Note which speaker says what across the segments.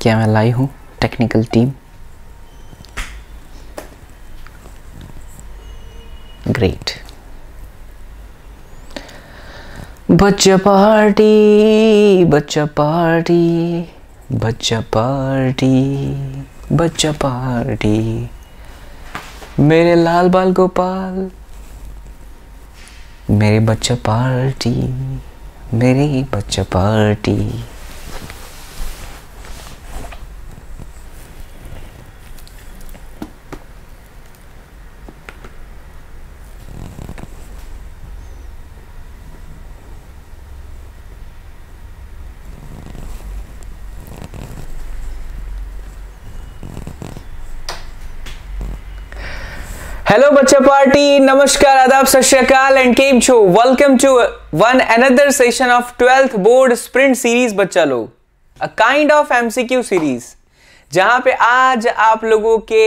Speaker 1: क्या मैं लाई हूँ टेक्निकल टीम ग्रेट बच्चा पार्टी बच्चा पार्टी बच्चा पार्टी बच्चा पार्टी मेरे लाल बाल गोपाल मेरे बच्चा पार्टी मेरे बच्चा पार्टी पार्टी नमस्कार आदाब सत्याकाल एंड केम छो welcome to one another session of twelfth board sprint series बच्चा लोग a kind of MCQ series जहां पे आज आप लोगों के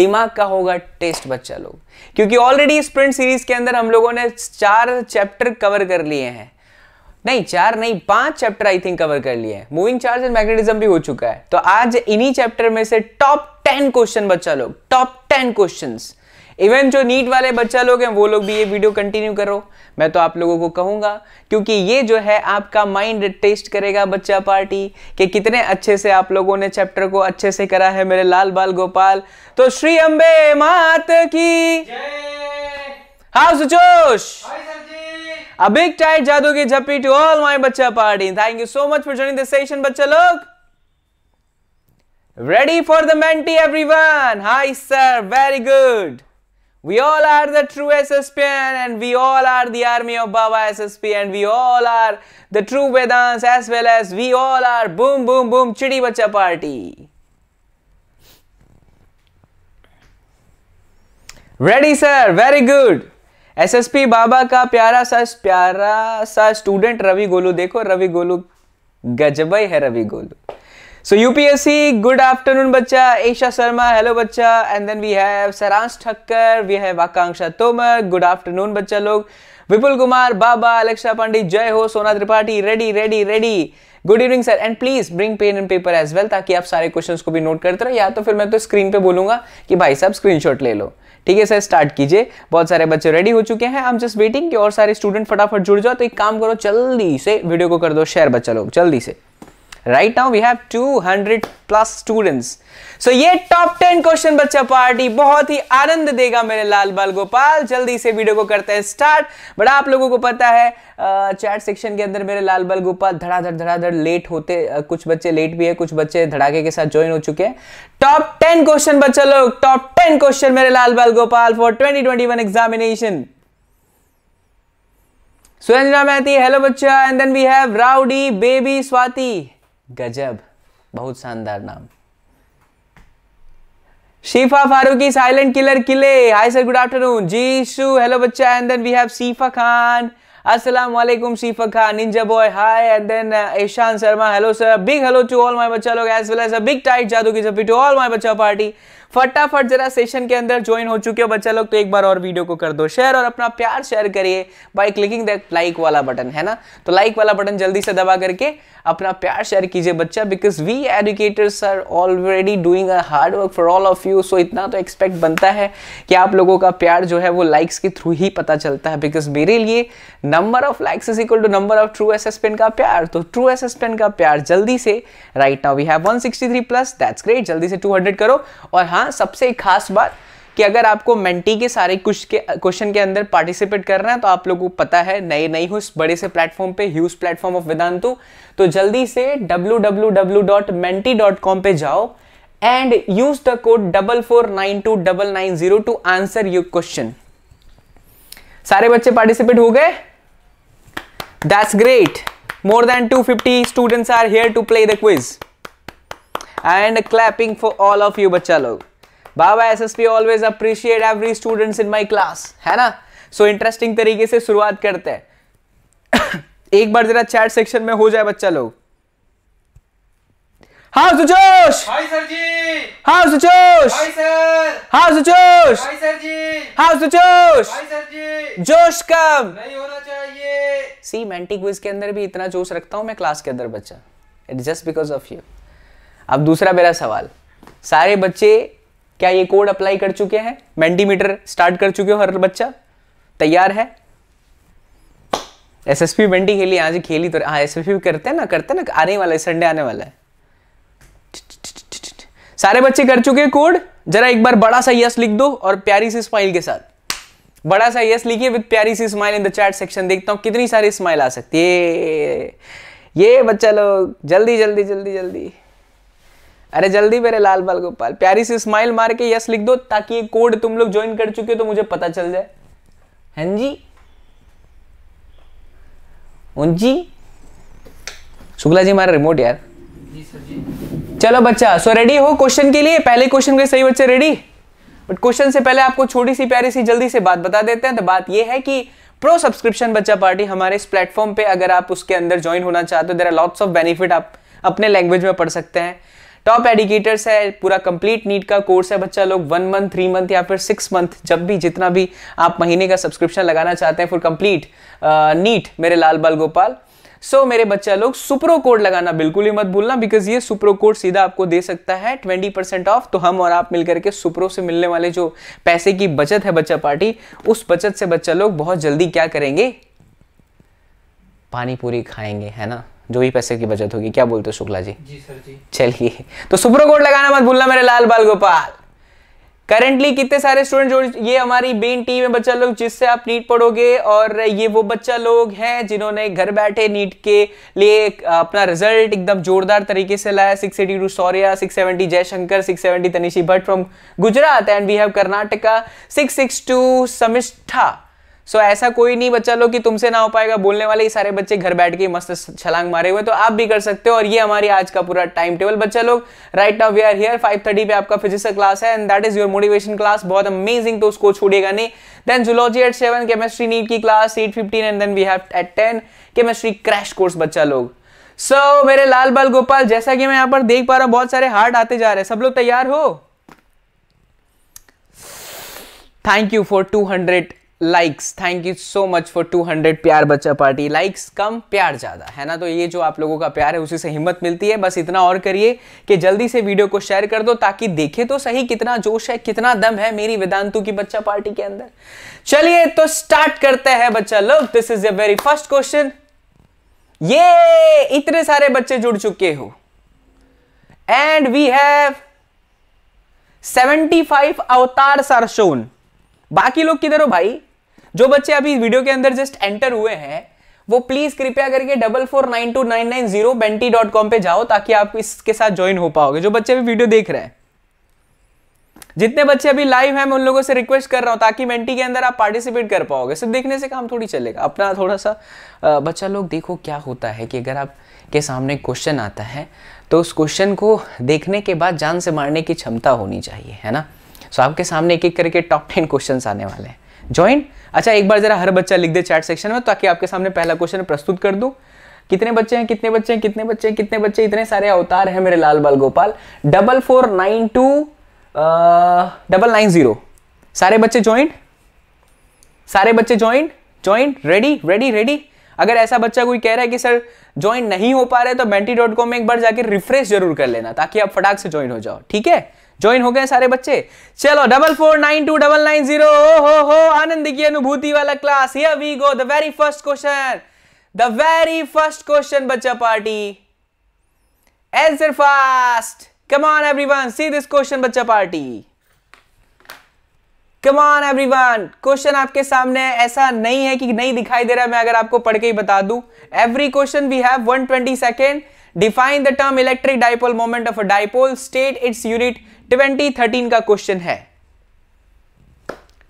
Speaker 1: दिमाग का होगा टेस्ट बच्चा लोग क्योंकि ऑलरेडी स्प्रिंट सीरीज के अंदर हम लोगों ने चार चैप्टर कवर कर लिए हैं नहीं चार नहीं पांच चैप्टर आई थिंक कवर कर लिए हैं मूविंग चार्ज एंड मैग्नेटिज्म भी हो चुका है तो आज इन्हीं चैप्टर में से टॉप टेन क्वेश्चन बच्चा लोग टॉप टेन क्वेश्चंस इवन जो नीट वाले बच्चा लोग हैं वो लोग भी ये वीडियो कंटिन्यू करो मैं तो आप लोगों को कहूंगा क्योंकि ये जो है आपका माइंड टेस्ट करेगा बच्चा पार्टी के कितने अच्छे से आप लोगों ने चैप्टर को अच्छे से करा है मेरे लाल बाल गोपाल तो श्री अम्बे मात की हाउस जोश बिग टाइट जादू की झप्पी टू ऑल माई बच्चा party thank you so much for joining the session बच्चा लोग ready for the Menti everyone hi sir very good We all are the true ssp and we all are the army of Baba SSP and we all are the true Vedans as well as we all are boom boom boom chidi bacha party. ready sir very good ssp baba ka pyara sa pyara sa student ravi golu dekho ravi golu gajbai hai ravi golu so UPSC good afternoon बच्चा Isha Sharma hello बच्चा and then we have Saransh Thakkar we have Akanksha Tomar good afternoon बच्चा लोग विपुल कुमार बाबा Alexa Pandey जय हो Sona Tripathi ready ready ready good evening sir and please bring pen and paper as well ताकि आप सारे क्वेश्चन को भी नोट करते रहो या तो फिर मैं तो स्क्रीन पे बोलूंगा कि भाई साहब स्क्रीनशॉट ले लो ठीक है सर स्टार्ट कीजिए बहुत सारे बच्चे रेडी हो चुके हैं आई एम जस्ट वेटिंग कि और सारे स्टूडेंट फटाफट जुड़ जाओ तो एक काम करो जल्दी से वीडियो को कर दो शेयर बच्चा लोग जल्दी से right now we have 200 plus students so ये टॉप 10 क्वेश्चन बच्चा पार्टी बहुत ही आनंद देगा मेरे लाल बाल गोपाल जल्दी से वीडियो को करते हैं स्टार्ट बट आप लोगों को पता है चैट सेक्शन के अंदर मेरे लाल बाल गोपाल धड़ाधड़ धड़ाधड़ लेट होते कुछ बच्चे लेट भी है कुछ बच्चे धड़ाके के साथ ज्वाइन हो चुके हैं टॉप टेन क्वेश्चन बच्चा लोग टॉप टेन क्वेश्चन मेरे लाल बाल Gopal for twenty twenty one examination Surendra Mehti hello बच्चा and then we have rowdy baby Swati गजब बहुत शानदार नाम शीफा फारूकी साइलेंट किलर किले हाय सर गुड आफ्टरनून जी शु हेलो बच्चा and then we have Shifa Khan अस्सलाम वालेकुम Shifa Khan ninja boy hi and then Ishan Sharma hello sir big hello to all my बच्चा लोग as well as a big tight जादू की जब टू ऑल माय बच्चा पार्टी फटाफट जरा सेशन के अंदर ज्वाइन हो चुके हो बच्चा लोग तो एक बार और वीडियो को कर दो शेयर और अपना प्यार शेयर करिए बाय क्लिकिंग दैट लाइक वाला बटन है ना तो लाइक वाला बटन जल्दी से दबा करके अपना प्यार शेयर कीजिए बच्चा because we educators are already doing a hard work for all of you so इतना तो एक्सपेक्ट बनता है कि आप लोगों का प्यार जो है वो लाइक्स के थ्रू ही पता चलता है बिकॉज मेरे लिए number of likes is equal to number of true S का प्यार तो ट्रू एस का प्यार जल्दी से right now we have 163 plus that's great जल्दी से 200 करो और हाँ हाँ सबसे खास बात कि अगर आपको मेंटी के सारे कुछ के क्वेश्चन के अंदर पार्टिसिपेट करना है तो आप लोगों को पता है नए नई हूँ इस बड़े से प्लेटफॉर्म पे ह्यूज प्लेटफॉर्म ऑफ वेदांतु तो जल्दी से डब्ल्यू पे जाओ and use the code double four nine two double nine zero to answer your question सारे बच्चे पार्टिसिपेट हो गए that's great more than 250 students are here to play the quiz and clapping for all of you बच्चा लोग बाबा SSP always appreciate every students in my class है ना सो so, interesting तरीके से शुरुआत करते हैं एक बार जरा चैट सेक्शन में हो जाए बच्चा लोग हाँ सुजोश हाय सर जी हाँ सुजोश हाय सर हाँ सुजोश हाय सर जी हाँ सुजोश हाय सर जी जोश कम नहीं होना चाहिए सी मेंटी क्विज के अंदर भी इतना जोश रखता हूं मैं क्लास के अंदर बच्चा it just because of you अब दूसरा मेरा सवाल सारे बच्चे क्या ये कोड अप्लाई कर चुके हैं मेंटीमीटर स्टार्ट कर चुके हो हर बच्चा तैयार है एस एस पी मेंटी खेली आज खेली तो हाँ एस एस पी करते हैं ना करते ना आने वाला है संडे आने वाला है सारे बच्चे कर चुके हैं कोड जरा एक बार बड़ा सा यस लिख दो और प्यारी सी स्माइल के साथ बड़ा सा यस लिखिए विद प्यारी सी smile in the chat section देखता हूँ कितनी सारी स्माइल आ सकती है ये बच्चा लोग जल्दी जल्दी जल्दी जल्दी अरे जल्दी मेरे लाल बाल गोपाल प्यारी सी स्माइल मार के यस लिख दो ताकि ये कोड तुम लोग ज्वाइन कर चुके हो तो मुझे पता चल जाए हैं जी जी शुक्ला जी हमारा रिमोट यार जी सर जी चलो बच्चा सो रेडी हो क्वेश्चन के लिए पहले क्वेश्चन के सही बच्चे रेडी बट क्वेश्चन से पहले आपको छोटी सी प्यारी सी जल्दी से बात बता देते हैं तो बात यह है कि प्रो सब्सक्रिप्शन बच्चा पार्टी हमारे इस प्लेटफॉर्म पे अगर आप उसके अंदर ज्वाइन होना चाहते हो there are lots of benefit आप अपने लैंग्वेज में पढ़ सकते हैं टॉप एडिकेटर्स है पूरा कंप्लीट नीट का कोर्स है बच्चा लोग वन मंथ थ्री मंथ या फिर सिक्स मंथ जब भी जितना भी आप महीने का सब्सक्रिप्शन लगाना चाहते हैं फॉर कंप्लीट नीट मेरे लाल बाल गोपाल सो so, मेरे बच्चा लोग सुप्रो कोड लगाना बिल्कुल ही मत भूलना बिकॉज ये सुप्रो कोड सीधा आपको दे सकता है ट्वेंटी परसेंट ऑफ तो हम और आप मिलकर के सुप्रो से मिलने वाले जो पैसे की बचत है बच्चा पार्टी उस बचत से बच्चा लोग बहुत जल्दी क्या करेंगे पानी पूरी खाएंगे है ना जो भी पैसे की बचत होगी क्या बोलते हो शुक्ला जी जी सर जी चलिए तो सुप्रो कोड लगाना मत भूलना मेरे लाल बाल गोपाल करेंटली कितने सारे स्टूडेंट जोड़ ये हमारी बेन टीम में बच्चा लोग जिससे आप नीट पढ़ोगे और ये वो बच्चा लोग हैं जिन्होंने घर बैठे नीट के लिए अपना रिजल्ट एकदम जोरदार तरीके से लाया six eighty two Saurya six seventy Jaishankar six seventy Tanishi Bhatt from Gujarat and we have Karnataka six six two Samishtha so so, ऐसा कोई नहीं बच्चा लोग कि तुमसे ना हो पाएगा बोलने वाले ही सारे बच्चे घर बैठ के मस्त छलांग मारे हुए तो आप भी कर सकते हो और ये हमारी आज का पूरा टाइम टेबल बच्चा लोग right now we are here 5:30 पे आपका फिजिक्स क्लास है and that is your motivation class बहुत अमेजिंग तो उसको छोड़िएगा नहीं then zoology at seven chemistry NEET की class eight fifteen and then we have at ten chemistry crash course बच्चा लोग सो so, मेरे लाल बाल गोपाल जैसा कि मैं यहाँ पर देख पा रहा हूँ बहुत सारे हार्ट आते जा रहे हैं सब लोग तैयार हो thank you for two hundred likes thank you so much for 200 प्यार बच्चा पार्टी लाइक्स कम प्यार ज़्यादा है ना तो ये जो आप लोगों का प्यार है उसी से हिम्मत मिलती है बस इतना और करिए कि जल्दी से वीडियो को शेयर कर दो ताकि देखे तो सही कितना जोश है कितना दम है मेरी वेदांतु की बच्चा पार्टी के अंदर चलिए तो स्टार्ट करते हैं बच्चा लोग this is very first question ये इतने सारे बच्चे जुड़ चुके हो एंड वी हैव 75 अवतार सर शोन बाकी लोग किधर हो भाई जो बच्चे अभी वीडियो के अंदर जस्ट एंटर हुए हैं वो प्लीज कृपया करके double four nine two nine nine zero बेंटी डॉट कॉम पे जाओ ताकि आप इसके साथ ज्वाइन हो पाओगे जो बच्चे अभी वीडियो देख रहे हैं जितने बच्चे अभी लाइव हैं मैं उन लोगों से रिक्वेस्ट कर रहा हूँ ताकि मेंटी के अंदर आप पार्टिसिपेट कर पाओगे सिर्फ देखने से काम थोड़ी चलेगा अपना थोड़ा सा बच्चा लोग देखो क्या होता है कि अगर आप के सामने क्वेश्चन आता है तो उस क्वेश्चन को देखने के बाद जान से मारने की क्षमता होनी चाहिए है ना सो आपके सामने एक एक करके टॉप टेन क्वेश्चन आने वाले हैं ज्वाइन अच्छा एक बार जरा हर बच्चा लिख दे चैट सेक्शन में ताकि आपके सामने पहला क्वेश्चन प्रस्तुत कर दूं कितने बच्चे हैं कितने बच्चे हैं कितने बच्चे हैं कितने बच्चे इतने सारे अवतार हैं मेरे लाल बाल Gopal double four nine two double nine zero सारे बच्चे ज्वाइंट सारे बच्चे joint joint ready ready ready अगर ऐसा बच्चा कोई कह रहा है कि सर ज्वाइन नहीं हो पा रहे तो मेंटी डॉट कॉम में एक बार जाकर रिफ्रेश जरूर कर लेना ताकि आप फटाक से ज्वाइन हो जाओ ठीक है ज्वाइन हो गए सारे बच्चे चलो double four nine two double nine zero हो हो आनंद की अनुभूति वाला class here we go the very first question the very first question बच्चा party answer fast come on everyone see this question बच्चा party come on everyone question आपके सामने है ऐसा नहीं है कि नहीं दिखाई दे रहा है मैं अगर आपको पढ़ के ही बता दू every question we have one twenty second define the term electric dipole moment of a dipole state its unit 2013 का क्वेश्चन है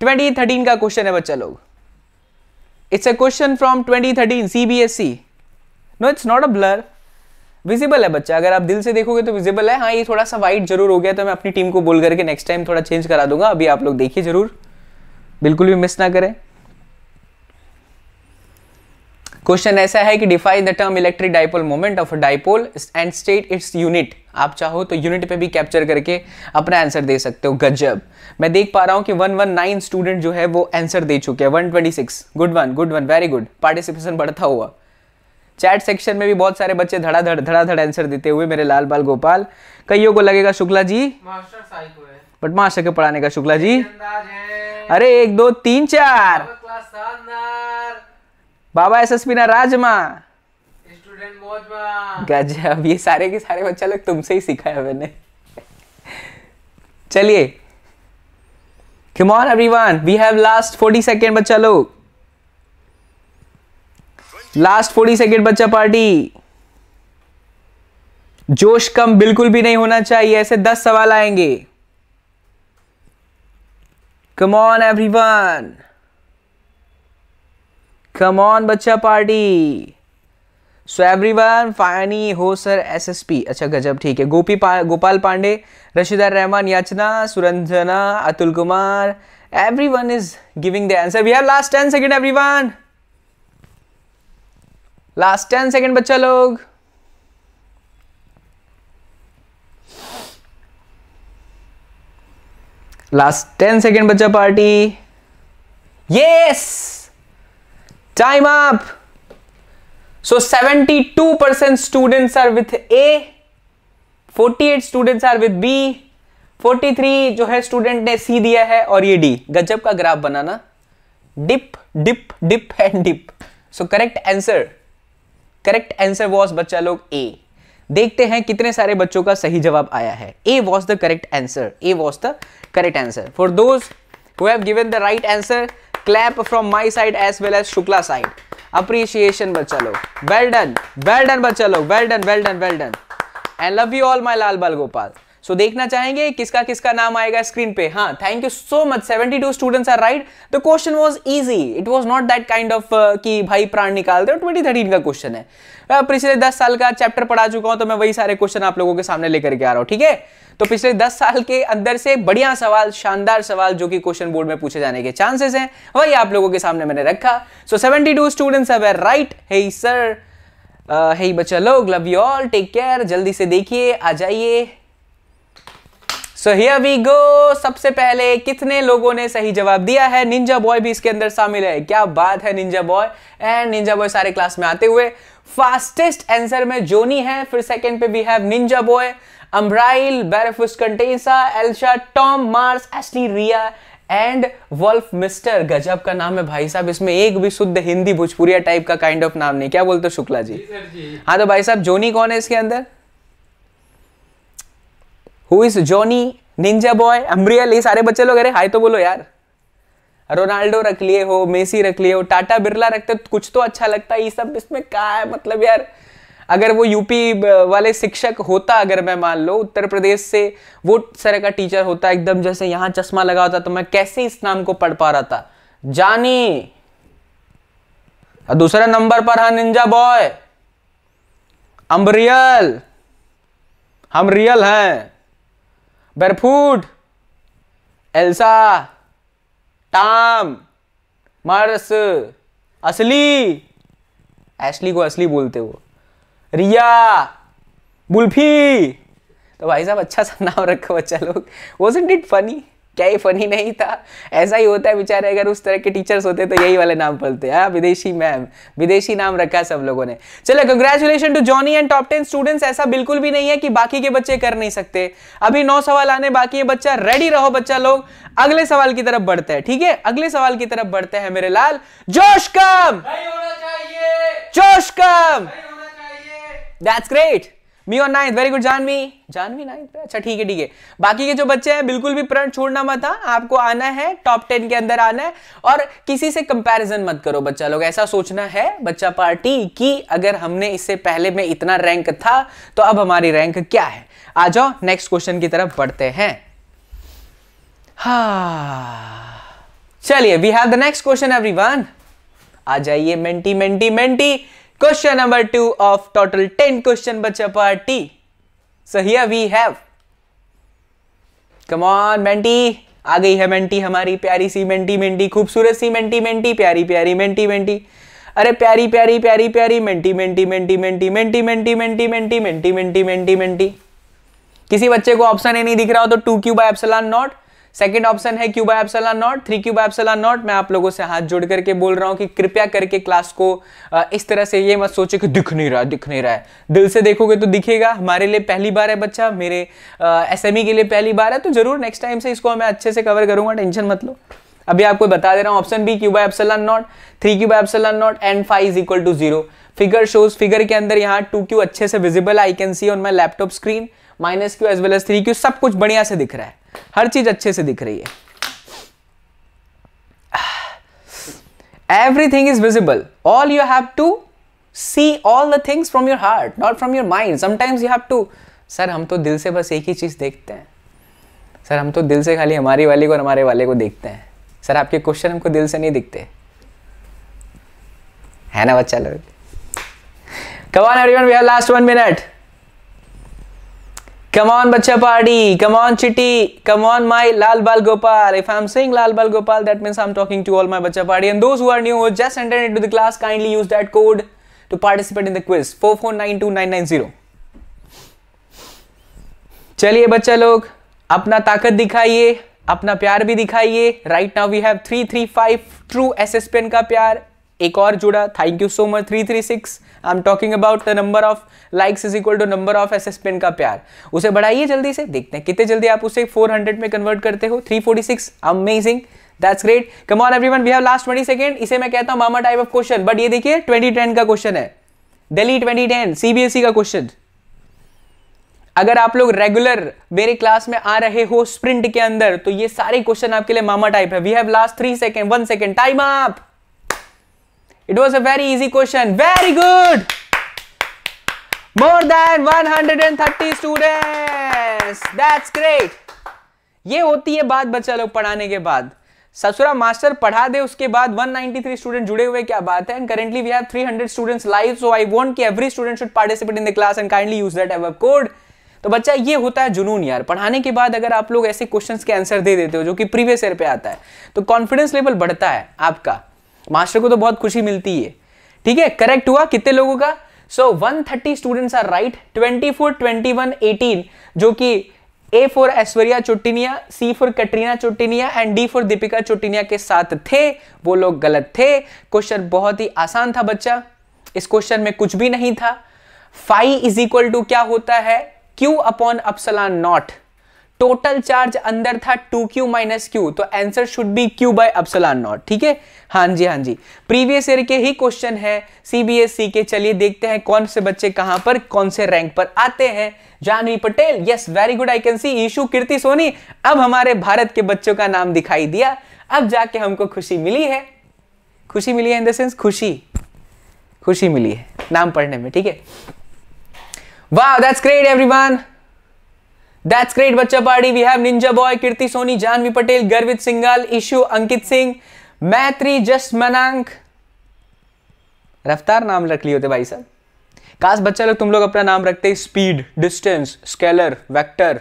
Speaker 1: 2013 का क्वेश्चन है बच्चा लोग it's a question from 2013 CBSE no it's not a blur visible है बच्चा अगर आप दिल से देखोगे तो विजिबल है हाँ ये थोड़ा सा वाइट जरूर हो गया तो मैं अपनी टीम को बोल करके नेक्स्ट टाइम थोड़ा चेंज करा दूंगा अभी आप लोग देखिए जरूर बिल्कुल भी मिस ना करें क्वेश्चन ऐसा है कि define the term electric dipole moment of dipole and state its unit आप चाहो तो यूनिट पे भी कैप्चर करके अपना आंसर दे सकते हो गजब मैं देख पा रहा हूं कि 119 स्टूडेंट जो है वो आंसर दे चुके हैं 126 good one good one very good participation बढ़ता हुआ चैट सेक्शन में भी बहुत सारे बच्चे धड़ाधड़ धड़ाधड़ आंसर देते हुए मेरे लाल बाल गोपाल कईयों को लगेगा शुक्ला जी बट मास्टर के पढ़ाने का शुक्ला जी अरे एक दो तीन चार बाबा एसएसपी ना राजमा स्टूडेंट गजब ये सारे के सारे बच्चा लोग तुमसे ही सीखा है मैंने चलिए come on everyone we have last 40 second बच्चा लोग लास्ट 40 सेकंड बच्चा पार्टी जोश कम बिल्कुल भी नहीं होना चाहिए ऐसे 10 सवाल आएंगे come on everyone come on बच्चा पार्टी सो एवरी वन फाइनी हो सर एस एस पी अच्छा गजब ठीक है गोपी पा, Gopal Pandey Rashida Rahman Yachna Suranjana Atul Kumar every one is giving the answer we have last ten second every one last ten second बच्चा लोग लास्ट टेन सेकेंड बच्चा party yes yes! Time up. So 72% students are with A, 48 students are with B, 43 जो है student ने सी दिया है और ये डी गजब का ग्राफ बनाना dip dip dip and dip so correct answer correct answer was बच्चा लोग ए देखते हैं कितने सारे बच्चों का सही जवाब आया है A was the correct answer A was the correct answer for those who have given the right answer clap from my side as well as Shukla side appreciation बच्चा लोग वेल डन वेल डन बच्चा लोग well done well done well done and love you all my लाल बाल गोपाल सो देखना चाहेंगे किसका किसका नाम आएगा स्क्रीन पे हाँ thank you so much 72 students are right the question was easy it was not that kind of कि भाई प्राण निकाल दो ट्वेंटी थर्टीन का क्वेश्चन है पिछले दस साल का चैप्टर पढ़ा चुका हूं तो मैं वही सारे क्वेश्चन आप लोगों के सामने लेकर के आ रहा हूं ठीक है तो पिछले दस साल के अंदर से बढ़िया सवाल शानदार सवाल जो कि क्वेश्चन बोर्ड में पूछे जाने के चांसेस हैं वही आप लोगों के सामने मैंने रखा सो सेवेंटी टू स्टूडेंट्स अब राइट हे सर हे बच्चा लोग love you all take care जल्दी से देखिए आ जाइए सो हियर वी गो सबसे पहले कितने लोगों ने सही जवाब दिया है निंजा बॉय भी इसके अंदर शामिल है क्या बात है ninja boy and ninja boy सारे क्लास में आते हुए फास्टेस्ट आंसर में जोनी है फिर सेकंड पे वी हैव निंजा बॉय अम्ब्राइल बैरफुस कंटेसा एल्शा टॉम मार्स एस्टी रिया एंड वल्फ मिस्टर गजब का नाम है भाई साहब इसमें एक भी शुद्ध हिंदी भोजपुरिया टाइप का काइंड ऑफ नाम नहीं क्या बोलते शुक्ला जी, जी हाँ तो भाई साहब जोनी कौन है इसके अंदर who is Johnny ninja boy अम्ब्रियल ये सारे बच्चे लोग अरे हाय तो बोलो यार रोनाल्डो रख लिए हो मेसी रख लिए हो टाटा बिरला रखते हो कुछ तो अच्छा लगता है ये सब इसमें क्या है मतलब यार अगर वो यूपी वाले शिक्षक होता अगर मैं मान लो उत्तर प्रदेश से वो तरह का टीचर होता एकदम जैसे यहाँ चश्मा लगा होता तो मैं कैसे इस नाम को पढ़ पा रहा था जानी और दूसरे नंबर पर है निंजा बॉय अम्बरियल हम रियल हैं बरफूट एल्सा टाम मर्स असली एशली को असली बोलते हो रिया बुल्फी तो भाई साहब अच्छा सा नाम रखो बच्चा लोग वॉज इट फनी क्या ये फनी नहीं था ऐसा ही होता है बेचारे अगर उस तरह के टीचर्स होते तो यही वाले नाम पलते हैं हाँ, विदेशी मैम विदेशी नाम रखा सब लोगों ने चलो congratulation to Johnny and top ten students ऐसा बिल्कुल भी नहीं है कि बाकी के बच्चे कर नहीं सकते अभी नौ सवाल आने बाकी है बच्चा रेडी रहो बच्चा लोग अगले सवाल की तरफ बढ़ते हैं ठीक है अगले सवाल की तरफ बढ़ते हैं मेरे लाल जोश कम जोश कम दैट्स ग्रेट मी और ninth very good Janvi Janvi ninth अच्छा ठीक है ठीक है बाकी के जो बच्चे हैं बिल्कुल भी प्रण छोड़ना मत हाँ आपको आना है टॉप टेन के अंदर आना है और किसी से कंपैरिजन मत करो बच्चा लोग ऐसा सोचना है बच्चा पार्टी कि अगर हमने इससे पहले में इतना रैंक था तो अब हमारी रैंक क्या है आ जाओ नेक्स्ट क्वेश्चन की तरफ बढ़ते हैं हाँ चलिए we have the next question every आ जाइए Menti Menti Menti question number two of total ten question bacha party so here we have come on Menti आ गई है मेंटी हमारी प्यारी सी मेंटी मेंटी खूबसूरत सी मेंटी मेंटी प्यारी प्यारी मेंटी मेंटी अरे प्यारी प्यारी प्यारी प्यारी Menti Menti Menti Menti Menti Menti Menti Menti Menti Menti Menti Menti किसी बच्चे को ऑप्शन ए नहीं दिख रहा हो तो two Q by epsilon nought second option है Q by epsilon nought three Q by epsilon nought मैं आप लोगों से हाथ जोड़ करके बोल रहा हूँ कि कृपया करके क्लास को इस तरह से ये मत सोचे कि दिख नहीं रहा दिख नहीं रहा है दिल से देखोगे तो दिखेगा हमारे लिए पहली बार है बच्चा मेरे एस e के लिए पहली बार है तो जरूर नेक्स्ट टाइम से इसको मैं अच्छे से कवर करूंगा टेंशन मत लो अभी आपको बता दे रहा हूँ ऑप्शन बी क्यू बायसला epsilon nought three Q by epsilon nought and five is equal to zero figure shows figure के अंदर यहाँ टू क्यू अच्छे से visible I can see on my laptop screen minus Q as well as three Q सब कुछ बढ़िया से दिख रहा है हर चीज अच्छे से दिख रही है everything is visible all you have to see all the things from your heart not from your mind sometimes you have to sir हम तो दिल से बस एक ही चीज़ देखते हैं सर हम तो दिल से खाली हमारी वाले को और हमारे वाले को देखते हैं सर आपके क्वेश्चन हमको दिल से नहीं दिखते है ना बच्चा लोग come on everyone we have last one minute come on बच्चा पार्टी कम ऑन चिट्टी कम ऑन माय लाल बाल गोपाल इफ आई एम सेइंग लाल बाल गोपाल that means I am talking to all my बच्चा party and those who are new just entered into the class kindly use that code to participate in the quiz 4492990 चलिए बच्चा लोग अपना ताकत दिखाइए अपना प्यार भी दिखाइए right now we have three three five true S S pen का प्यार एक और जुड़ा thank you so much three three six I am talking about the number of likes is equal to number of assessment का प्यार उसे बढ़ाइए जल्दी से देखते हैं कितने जल्दी आप उसे 400 में कन्वर्ट करते हो 346 amazing that's great come on everyone we have last 20 second इसे मैं कहता हूं मामा टाइप ऑफ क्वेश्चन बट ये देखिए 2010 का क्वेश्चन है दिल्ली 2010 सीबीएसई e का क्वेश्चन अगर आप लोग रेगुलर मेरे क्लास में आ रहे हो स्प्रिंट के अंदर तो ये सारे क्वेश्चन आपके लिए मामा टाइप है we have last three second one second time आप It was a very easy question. Very good. More than 130 students. That's great. ये होती है बात बच्चा लोग पढ़ाने के बाद ससुरा मास्टर पढ़ा दे उसके बाद 193 स्टूडेंट जुड़े हुए क्या बात है and currently we have 300 students live so I want कि every student should participate in the class and kindly use that ever code तो बच्चा ये होता है जुनून यार पढ़ाने के बाद अगर आप लोग ऐसे क्वेश्चंस के आंसर दे देते हो जो कि प्रीवियस ईयर पे आता है तो कॉन्फिडेंस लेवल बढ़ता है आपका मास्टर को तो बहुत खुशी मिलती है ठीक है करेक्ट हुआ कितने लोगों का so one thirty students are right twenty four twenty one eighteen जो कि ए फॉर ऐश्वर्या चोटिनिया सी फॉर कटरीना चुट्टिनिया एंड डी फॉर दीपिका चोटिनिया के साथ थे वो लोग गलत थे क्वेश्चन बहुत ही आसान था बच्चा इस क्वेश्चन में कुछ भी नहीं था फाइव इज इक्वल टू क्या होता है Q upon epsilon nought total charge अंदर था टू क्यू माइनस क्यू तो answer should be Q by epsilon nought ठीक है हाँ जी हाँ जी प्रीवियस ईयर के ही क्वेश्चन है सीबीएसई के चलिए देखते हैं कौन से बच्चे कहां पर कौन से रैंक पर आते हैं Janvi Patel yes very good I can see Ishu Kirti Soni अब हमारे भारत के बच्चों का नाम दिखाई दिया अब जाके हमको खुशी मिली है खुशी मिली है इन द सेंस खुशी खुशी मिली है नाम पढ़ने में ठीक है वाह that's great everyone That's great, Bacha Party. We have Ninja Boy, Kirti Soni, Janvi Patel, Garvit Singhal, Ishu, Ankit Singh, Maitri, Just Manank. रफ्तार नाम रख लिए होते भाई साहब काश बच्चा लोग तुम लोग अपना नाम रखते speed distance scalar vector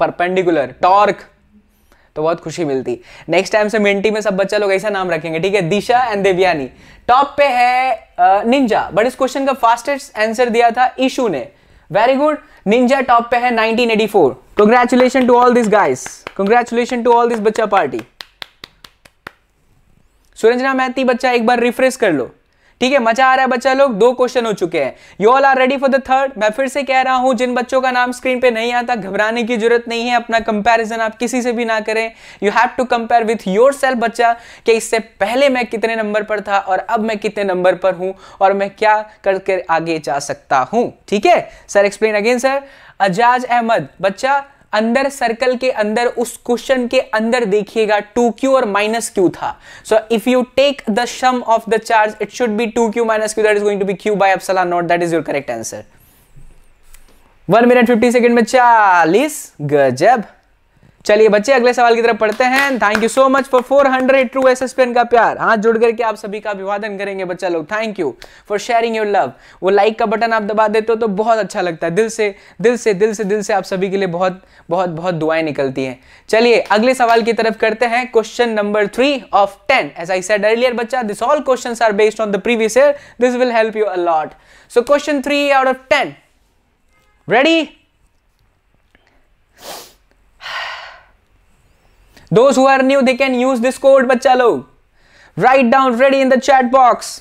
Speaker 1: perpendicular torque तो बहुत खुशी मिलती नेक्स्ट टाइम से मिंटी में सब बच्चा लोग ऐसा नाम रखेंगे ठीक है दिशा एंड देवयानी टॉप पे है निंजा बट इस क्वेश्चन का फास्टेस्ट आंसर दिया था इशू ने वेरी गुड निंजा टॉप पे है 1984 congratulation to all this guys congratulation to all this बच्चा पार्टी सुरेंद्र मैती बच्चा एक बार रिफ्रेश कर लो ठीक है मजा आ रहा है बच्चा लोग दो क्वेश्चन हो चुके हैं you all are ready for the third मैं फिर से कह रहा हूं जिन बच्चों का नाम स्क्रीन पे नहीं आता घबराने की जरूरत नहीं है अपना कंपैरिजन आप किसी से भी ना करें you have to compare with your yourself कि इससे पहले मैं कितने नंबर पर था और अब मैं कितने नंबर पर हूं और मैं क्या करके आगे जा सकता हूं ठीक है sir explain again sir Ajaz Ahmad बच्चा अंदर सर्कल के अंदर उस क्वेश्चन के अंदर देखिएगा टू क्यू और माइनस क्यू था so if you take the sum of the charge it should be two Q minus Q that is going to be Q by epsilon nought that is your correct answer one minute fifty second में चालीस गजब चलिए बच्चे अगले सवाल की तरफ पढ़ते हैं thank you so much for 400 hundred true S का प्यार हाथ जुड़ करके आप सभी का अभिवादन करेंगे बच्चा लोग thank you for sharing your love वो लाइक का बटन आप दबा देते हो तो बहुत अच्छा लगता है दिल से दिल से दिल से दिल से आप सभी के लिए बहुत बहुत बहुत दुआएं निकलती हैं चलिए अगले सवाल की तरफ करते हैं question number three of ten as I said earlier बच्चा this all question are based on the previous year this will help you a lot so question three out of ten ready those who are new they can use this code but chalo write down ready in the chat box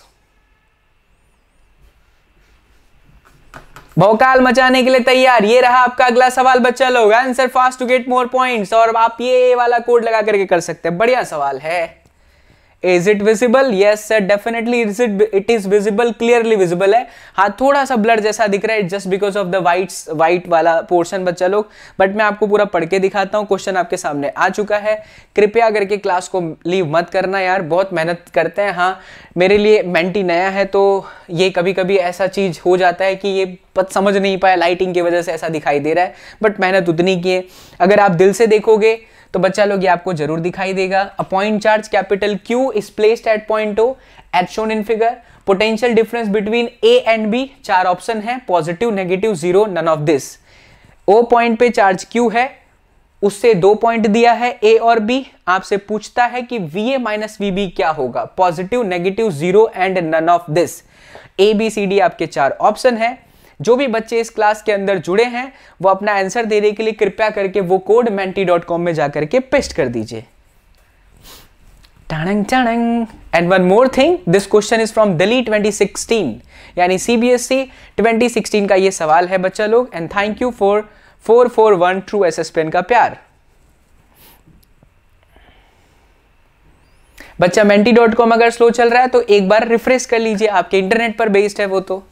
Speaker 1: भौकाल मचाने के लिए तैयार ये रहा आपका अगला सवाल बच्चा लोग answer fast to get more points और आप ये वाला कोड लगा करके कर सकते हैं बढ़िया सवाल है is it visible yes sir definitely is it it is visible clearly visible है हाँ थोड़ा सा ब्लड जैसा दिख रहा है just because of the white white वाला पोर्शन बच्चा लोग बट मैं आपको पूरा पढ़ के दिखाता हूँ क्वेश्चन आपके सामने आ चुका है कृपया करके क्लास को लीव मत करना यार बहुत मेहनत करते हैं हाँ मेरे लिए मेंटी नया है तो ये कभी कभी ऐसा चीज़ हो जाता है कि ये पत समझ नहीं पाया लाइटिंग की वजह से ऐसा दिखाई दे रहा है बट मेहनत उतनी की है अगर आप दिल से देखोगे तो बच्चा लोग ये आपको जरूर दिखाई देगा a point charge capital Q is placed at point O at shown in figure potential difference between A and B चार ऑप्शन है positive negative zero none of this O point पे चार्ज क्यू है उससे दो point दिया है ए और B आपसे पूछता है कि V A minus V B क्या होगा positive negative zero and none of this A B C D आपके चार ऑप्शन है जो भी बच्चे इस क्लास के अंदर जुड़े हैं वो अपना आंसर देने के लिए कृपया करके वो कोड मेंटी डॉट कॉम में जाकर के पेस्ट कर दीजिए टाणंग टाणंग and one more thing this question is from Delhi 2016 यानी सीबीएसई 2016 e का ये सवाल है बच्चा लोग and thank you for four four one true S pen का प्यार बच्चा मेंटी डॉट कॉम अगर स्लो चल रहा है तो एक बार रिफ्रेश कर लीजिए आपके इंटरनेट पर बेस्ड है वो तो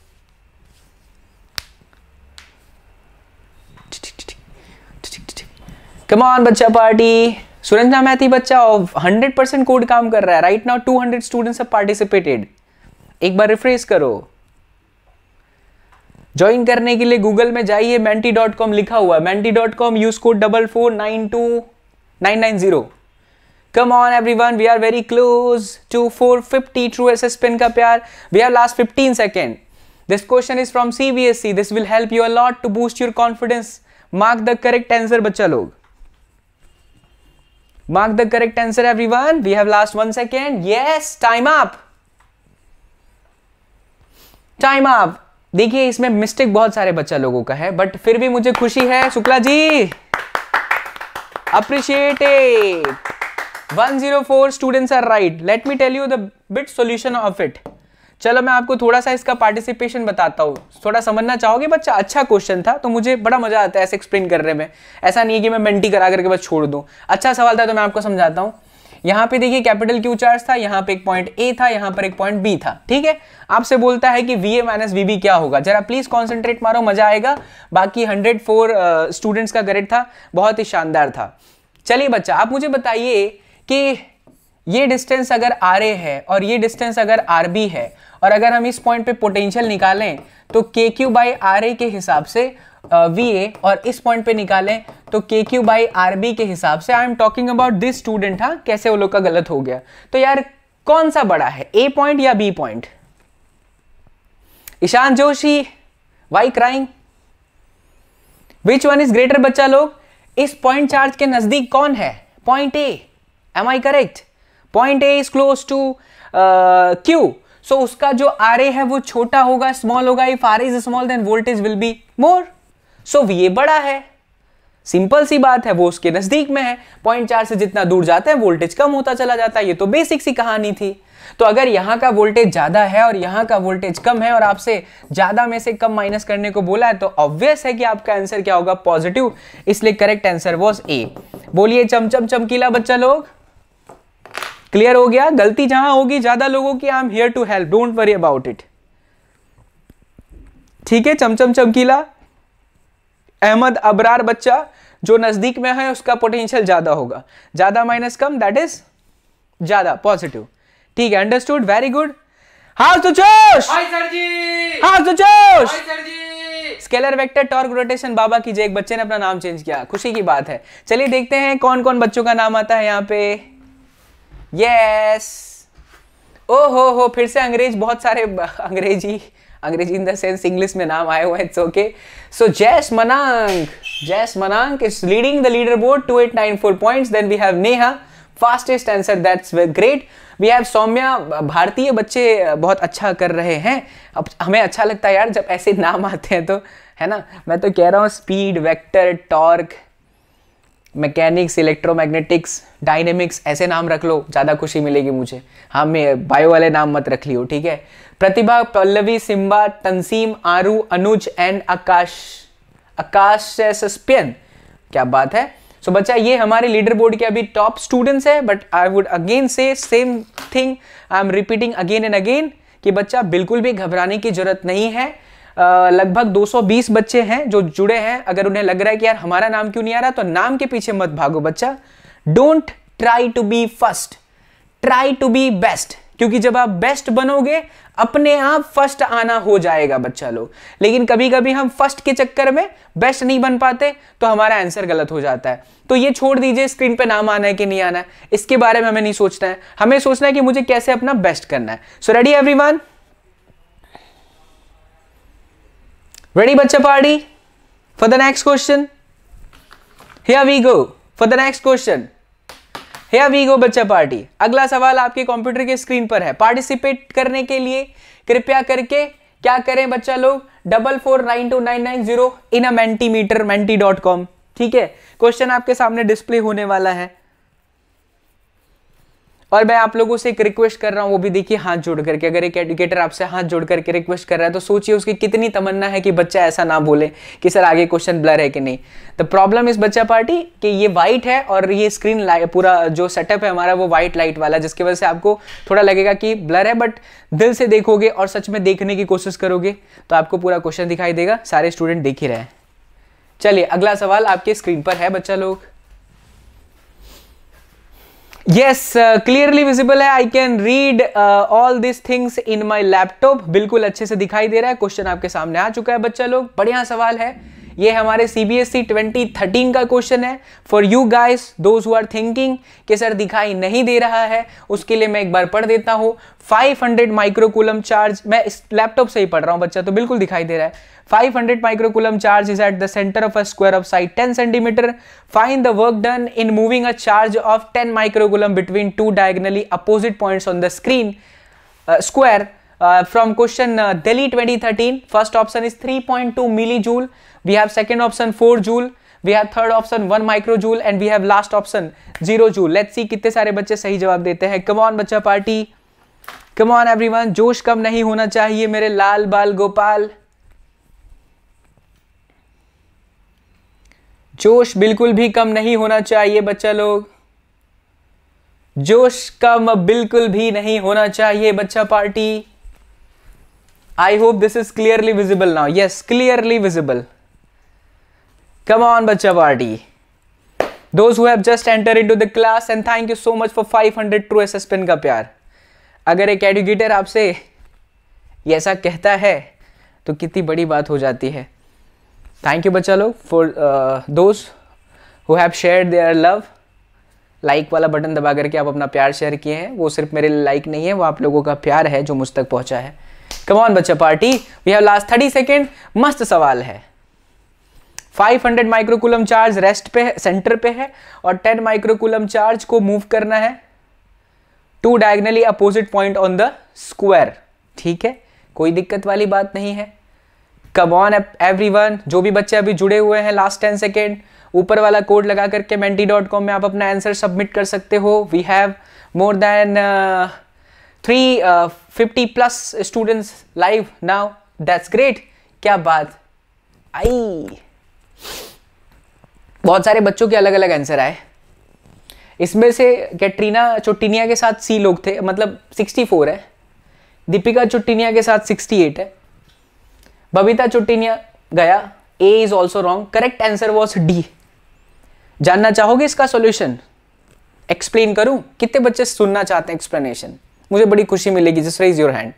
Speaker 1: कम ऑन बच्चा पार्टी सुरंजना मैथी बच्चा हंड्रेड परसेंट कोड काम कर रहा है right now two hundred students have participated एक बार रिफ्रेश करो ज्वाइन करने के लिए गूगल में जाइए मैंटी डॉट कॉम लिखा हुआ है Menti dot com use code double four nine two nine nine zero come on everyone we are very close to four fifty true S S pen का प्यार we are last fifteen second this question is from C B S C this will help you a lot to boost your confidence mark the correct answer बच्चा लोग Mark the correct answer, everyone. We have last one second. Yes, time up. Time आप देखिए इसमें mistake बहुत सारे बच्चा लोगों का है बट फिर भी मुझे खुशी है Shukla ji zero 104 students are right let me tell you the bit solution of it चलो मैं आपको थोड़ा सा इसका पार्टिसिपेशन बताता हूँ थोड़ा समझना चाहोगे बच्चा अच्छा क्वेश्चन था तो मुझे बड़ा मजा आता है ऐसे एक्सप्लेन करने में ऐसा नहीं है कि मैं मेंटी करा करके बस छोड़ दूँ अच्छा सवाल था तो मैं आपको समझाता हूँ यहाँ पे देखिए कैपिटल क्यू चार्ज था यहाँ पे एक पॉइंट ए था यहाँ पर एक पॉइंट बी था ठीक है आपसे बोलता है कि V A minus V B क्या होगा जरा प्लीज कॉन्सेंट्रेट मारो मजा आएगा बाकी हंड्रेड फोर स्टूडेंट्स का ग्रेड था बहुत ही शानदार था चलिए बच्चा आप मुझे बताइए कि ये डिस्टेंस अगर आर ए है और ये डिस्टेंस अगर आर बी है और अगर हम इस पॉइंट पे पोटेंशियल निकालें तो के क्यू बाई आर ए के हिसाब से वी uh, ए और इस पॉइंट पे निकालें तो के क्यू बाई आर बी के हिसाब से I am talking about this student हा कैसे वो लोग का गलत हो गया तो यार कौन सा बड़ा है ए पॉइंट या B point Ishaan Joshi why crying which one is greater बच्चा लोग इस पॉइंट चार्ज के नजदीक कौन है point A am I correct point A is close to Q so उसका जो आर ए है वो छोटा होगा स्मॉल होगा if R is small then voltage will be more so V A बड़ा है सिंपल सी बात है वो उसके नजदीक में है पॉइंट चार से जितना दूर जाता है वोल्टेज कम होता चला जाता है ये तो बेसिक सी कहानी थी तो अगर यहां का वोल्टेज ज़्यादा है और यहाँ का वोल्टेज कम है और आपसे ज़्यादा में से कम माइनस करने को बोला है तो ऑब्वियस है कि आपका आंसर क्या होगा पॉजिटिव इसलिए करेक्ट आंसर वॉज ए बोलिए चमचम चमकीला बच्चा लोग क्लियर हो गया गलती जहां होगी ज्यादा लोगों की I am here to help don't worry about it ठीक है चमचम चमकीला अहमद अबरार बच्चा जो नजदीक में है उसका पोटेंशियल ज्यादा होगा ज्यादा माइनस कम दैट इज ज्यादा पॉजिटिव ठीक है understood very good how to जोश हाउ टू तो जोश स्केलर वेक्टर टॉर्क रोटेशन बाबा की जय एक बच्चे ने अपना नाम चेंज किया खुशी की बात है चलिए देखते हैं कौन कौन बच्चों का नाम आता है यहाँ पे यस ओ हो हो फिर से अंग्रेज बहुत सारे अंग्रेजी अंग्रेजी इन द सेंस इंग्लिश में नाम आए हुए हैं इट्स ओके सो जैस मनांग जैस मनांग is leading the leaderboard two eight nine four point then we have Neha fastest answer that's great we have Saumya Bhartiya बच्चे बहुत अच्छा कर रहे हैं अब हमें अच्छा लगता है यार जब ऐसे नाम आते हैं तो है ना मैं तो कह रहा हूँ speed vector torque mechanics electromagnetics dynamics ऐसे नाम रख लो ज़्यादा खुशी मिलेगी मुझे हाँ मैं बायो वाले नाम मत रख लियो ठीक है प्रतिभा पल्लवी सिम्बा तंसीम आरू अनुज एंड आकाश आकाश से सस्पियन क्या बात है सो so, बच्चा ये हमारे लीडर बोर्ड के अभी टॉप स्टूडेंट्स हैं but I would again say same thing I am repeating again and again कि बच्चा बिल्कुल भी घबराने की जरूरत नहीं है लगभग 220 बच्चे हैं जो जुड़े हैं अगर उन्हें लग रहा है कि यार हमारा नाम क्यों नहीं आ रहा तो नाम के पीछे मत भागो बच्चा don't try to be first try to be best क्योंकि जब आप बेस्ट बनोगे अपने आप फर्स्ट आना हो जाएगा बच्चा लोग लेकिन कभी कभी हम फर्स्ट के चक्कर में बेस्ट नहीं बन पाते तो हमारा आंसर गलत हो जाता है तो ये छोड़ दीजिए स्क्रीन पे नाम आना है कि नहीं आना है इसके बारे में हमें नहीं सोचना है हमें सोचना है कि मुझे कैसे अपना बेस्ट करना है सो रेडी एवरीवन रेडी बच्चा party for the next question Here we go for the next question Here we go बच्चा पार्टी अगला सवाल आपके कंप्यूटर के स्क्रीन पर है पार्टिसिपेट करने के लिए कृपया करके क्या करें बच्चा लोग double four nine two nine nine zero in a Mentimeter Menti dot com ठीक है क्वेश्चन आपके सामने डिस्प्ले होने वाला है और मैं आप लोगों से एक रिक्वेस्ट कर रहा हूँ वो भी देखिए हाथ जोड़ करके अगर एक एडुकेटर आपसे हाथ जोड़ करके रिक्वेस्ट कर रहा है तो सोचिए उसकी कितनी तमन्ना है कि बच्चा ऐसा ना बोले कि सर आगे क्वेश्चन ब्लर है कि नहीं तो प्रॉब्लम इस बच्चा पार्टी कि ये वाइट है और ये स्क्रीन पूरा जो सेटअप है हमारा वो व्हाइट लाइट वाला जिसकी वजह से आपको थोड़ा लगेगा कि ब्लर है बट दिल से देखोगे और सच में देखने की कोशिश करोगे तो आपको पूरा क्वेश्चन दिखाई देगा सारे स्टूडेंट देख ही रहे चलिए अगला सवाल आपके स्क्रीन पर है बच्चा लोग यस क्लियरली विजिबल है I can read all this things in my laptop बिल्कुल अच्छे से दिखाई दे रहा है क्वेश्चन आपके सामने आ चुका है बच्चा लोग बढ़िया सवाल है ये हमारे C B S E twenty thirteen का क्वेश्चन है for you guys those who are thinking कि सर दिखाई नहीं दे रहा है उसके लिए मैं एक बार पढ़ देता हूं 500 माइक्रोकुलम चार्ज मैं इस लैपटॉप से ही पढ़ रहा हूं बच्चा तो बिल्कुल दिखाई दे रहा है 500 microcoulomb charge is at the center of a square of side 10 centimeter. Find the work done in moving a charge of 10 microcoulomb between two diagonally opposite points on the screen uh, square. Uh, from question uh, Delhi 2013, first option is 3.2 millijoule. We have second option 4 joule. We have third option one micro joule and we have last option zero joule let's see कितने सारे बच्चे सही जवाब देते हैं come on बच्चा party come on everyone जोश कम नहीं होना चाहिए मेरे लाल बाल गोपाल जोश बिल्कुल भी कम नहीं होना चाहिए बच्चा लोग जोश कम बिल्कुल भी नहीं होना चाहिए बच्चा party I hope this is clearly visible now yes clearly visible come on बच्चा party those who have just enter into the class and thank you so much for 500 hundred true एस एसपिन का प्यार अगर एक educator आपसे ऐसा कहता है तो कितनी बड़ी बात हो जाती है थैंक यू बच्चा लोग फॉर दोस्त who have share shared their like वाला बटन दबा करके आप अपना प्यार शेयर किए हैं वो सिर्फ मेरे लिए लाइक नहीं है वो आप लोगों का प्यार है जो मुझ तक पहुंचा है कमॉन बच्चा party we have last thirty second मस्त सवाल है 500 माइक्रोकुलम चार्ज रेस्ट पे है सेंटर पे है और 10 माइक्रोकुलम चार्ज को मूव करना है to diagonally opposite point on the square ठीक है कोई दिक्कत वाली बात नहीं है कम ऑन एवरीवन जो भी बच्चे अभी जुड़े हुए हैं लास्ट टेन सेकेंड ऊपर वाला कोड लगा करके मेंटी डॉट कॉम में आप अपना आंसर सबमिट कर सकते हो we have more than three fifty plus students live now that's great क्या बात आई बहुत सारे बच्चों के अलग अलग आंसर आए इसमें से कैटरीना चोटिनिया के साथ सी लोग थे मतलब 64 है दीपिका चोटिनिया के साथ 68 है बबीता चुट्टिनिया गया A is also wrong correct answer was D जानना चाहोगे इसका सोल्यूशन एक्सप्लेन करूं कितने बच्चे सुनना चाहते हैं एक्सप्लेनेशन मुझे बड़ी खुशी मिलेगी जिस raise your hand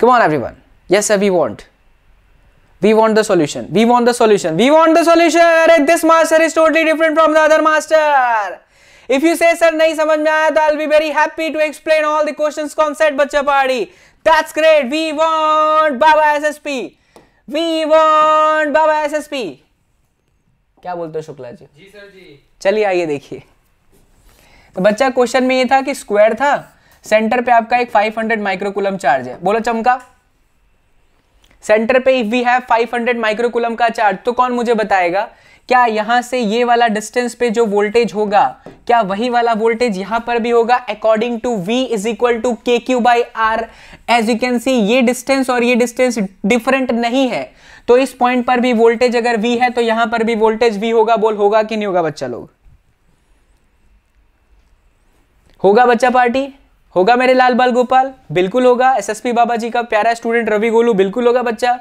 Speaker 1: come on everyone yes we want we want the solution we want the solution we want the solution अरे this master is totally different from the other master if you say sir नहीं समझ में आया तो I be very happy to explain all the question concept बच्चा पहाड़ी That's great. We want Baba SSP. We want Baba SSP. क्या बोलते हो शुक्ला जी जी सर जी चलिए आइए देखिए तो बच्चा क्वेश्चन में ये था कि स्क्वायर था सेंटर पे आपका एक 500 माइक्रोकुलम चार्ज है बोलो चमका सेंटर पे इफ वी हैव 500 माइक्रोकुलम का चार्ज तो कौन मुझे बताएगा क्या यहां से ये वाला डिस्टेंस पे जो वोल्टेज होगा क्या वही वाला वोल्टेज यहां पर भी होगा according to V is equal to K Q by R as you can see ये डिस्टेंस और ये डिस्टेंस डिफरेंट नहीं है तो इस पॉइंट पर भी वोल्टेज अगर वी है तो यहां पर भी वोल्टेज वी होगा बोल होगा कि नहीं होगा बच्चा लोग होगा बच्चा पार्टी होगा मेरे लाल बाल गोपाल बिल्कुल होगा एसएसपी बाबा जी का प्यारा स्टूडेंट रवि गोलू बिल्कुल होगा बच्चा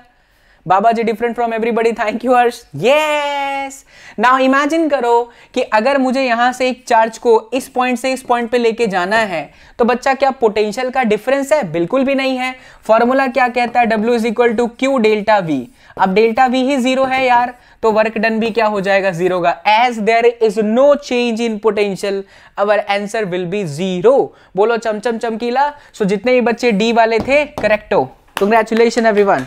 Speaker 1: बाबा जी different from everybody thank you Harsh yes now imagine करो कि अगर मुझे यहां से एक चार्ज को इस पॉइंट से इस पॉइंट पे लेके जाना है तो बच्चा क्या पोटेंशियल का डिफरेंस है बिल्कुल भी नहीं है फॉर्मूला क्या कहता है W is equal to Q delta V अब डेल्टा वी ही जीरो है यार तो वर्क डन भी क्या हो जाएगा जीरो का as there is no change in potential our answer will be zero बोलो चमचम चमकीला सो जितने भी बच्चे डी वाले थे करेक्ट हो कंग्रेचुलेशन एवरीवन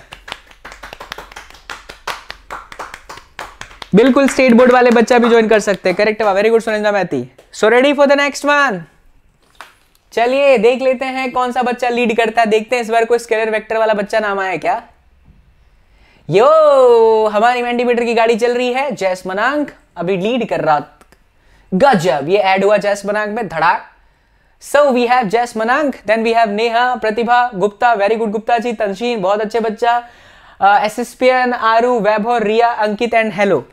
Speaker 1: बिल्कुल स्टेट बोर्ड वाले बच्चा भी ज्वाइन कर सकते हैं करेक्ट वेरी गुड सुरेंद्र मैथी so ready for the next one चलिए देख लेते हैं कौन सा बच्चा लीड करता है देखते हैं इस बार कोई स्केलर वेक्टर वाला बच्चा नाम आया क्या यो हमारी वेंटीमीटर की गाड़ी चल रही है जैस मनांक अभी लीड कर रहा गजब ये ऐड हुआ जैस मनांक में धड़ाक सो वी हैव जैस Manank then we have Neha Pratibha Gupta very good Gupta ji Tanshin बहुत अच्छे बच्चा SSPN Aaru Vaibhav Riya Ankit and hello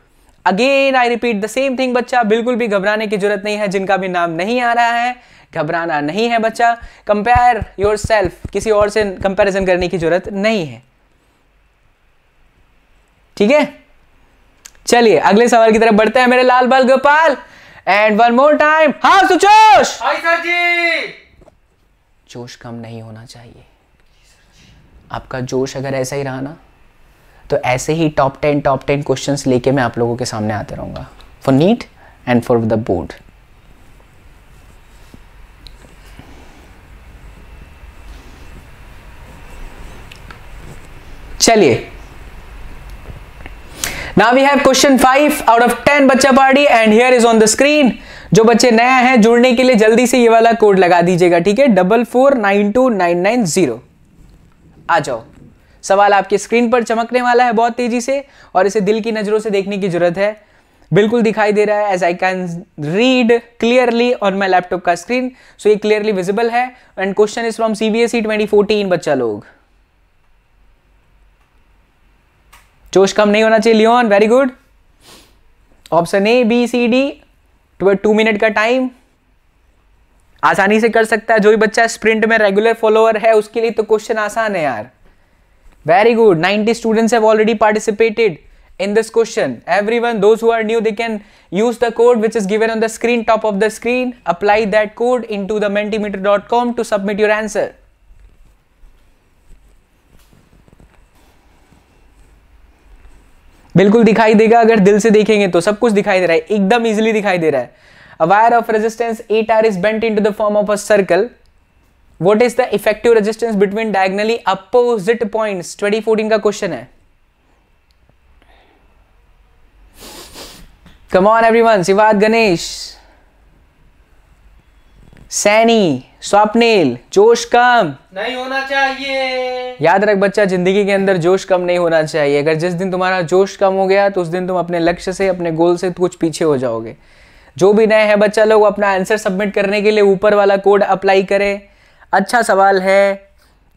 Speaker 1: again I repeat the same thing बच्चा बिल्कुल भी घबराने की जरूरत नहीं है जिनका भी नाम नहीं आ रहा है घबराना नहीं है बच्चा कंपेयर योर सेल्फ किसी और से कंपेरिजन करने की जरूरत नहीं है ठीक है चलिए अगले सवाल की तरफ बढ़ते हैं मेरे लाल बाल Gopal and one more time हा सुचोश हाय सर जी जोश कम नहीं होना चाहिए आपका जोश अगर ऐसा ही रहा ना तो ऐसे ही top ten top ten question लेके मैं आप लोगों के सामने आते रहूँगा for NEET and for the board चलिए now we have question five out of ten बच्चा party and here is on the screen जो बच्चे नया है जुड़ने के लिए जल्दी से ये वाला कोड लगा दीजिएगा ठीक है double four nine two nine nine zero आ जाओ सवाल आपकी स्क्रीन पर चमकने वाला है बहुत तेजी से और इसे दिल की नज़रों से देखने की ज़रूरत है बिल्कुल दिखाई दे रहा है as I can read clearly on my laptop का स्क्रीन सो ये क्लियरली विजिबल है and question is from CBSE twenty fourteen बच्चा लोग जोश कम नहीं होना चाहिए Leon very good option A B C D two minute का टाइम आसानी से कर सकता है जो भी बच्चा स्प्रिंट में रेगुलर फॉलोअर है उसके लिए तो क्वेश्चन आसान है यार very good ninety students have already participated in this question every everyone who are new they can use the code which is given on the screen top of the screen apply that code in into the com to submit your answer बिल्कुल दिखाई देगा अगर दिल से देखेंगे तो सब कुछ दिखाई दे रहा है एकदम इजिली दिखाई दे रहा है wire of resistance eight R is bent into the form of a circle what is the effective resistance between diagonally opposite twenty fourteen का क्वेश्चन है कम ऑन एवरीवन शिवाद गणेश सैनी स्वप्निल जोश कम नहीं होना चाहिए याद रख बच्चा जिंदगी के अंदर जोश कम नहीं होना चाहिए अगर जिस दिन तुम्हारा जोश कम हो गया तो उस दिन तुम अपने लक्ष्य से अपने गोल से कुछ पीछे हो जाओगे जो भी नए हैं बच्चा लोग अपना आंसर सबमिट करने के लिए ऊपर वाला कोड अप्लाई करें अच्छा सवाल है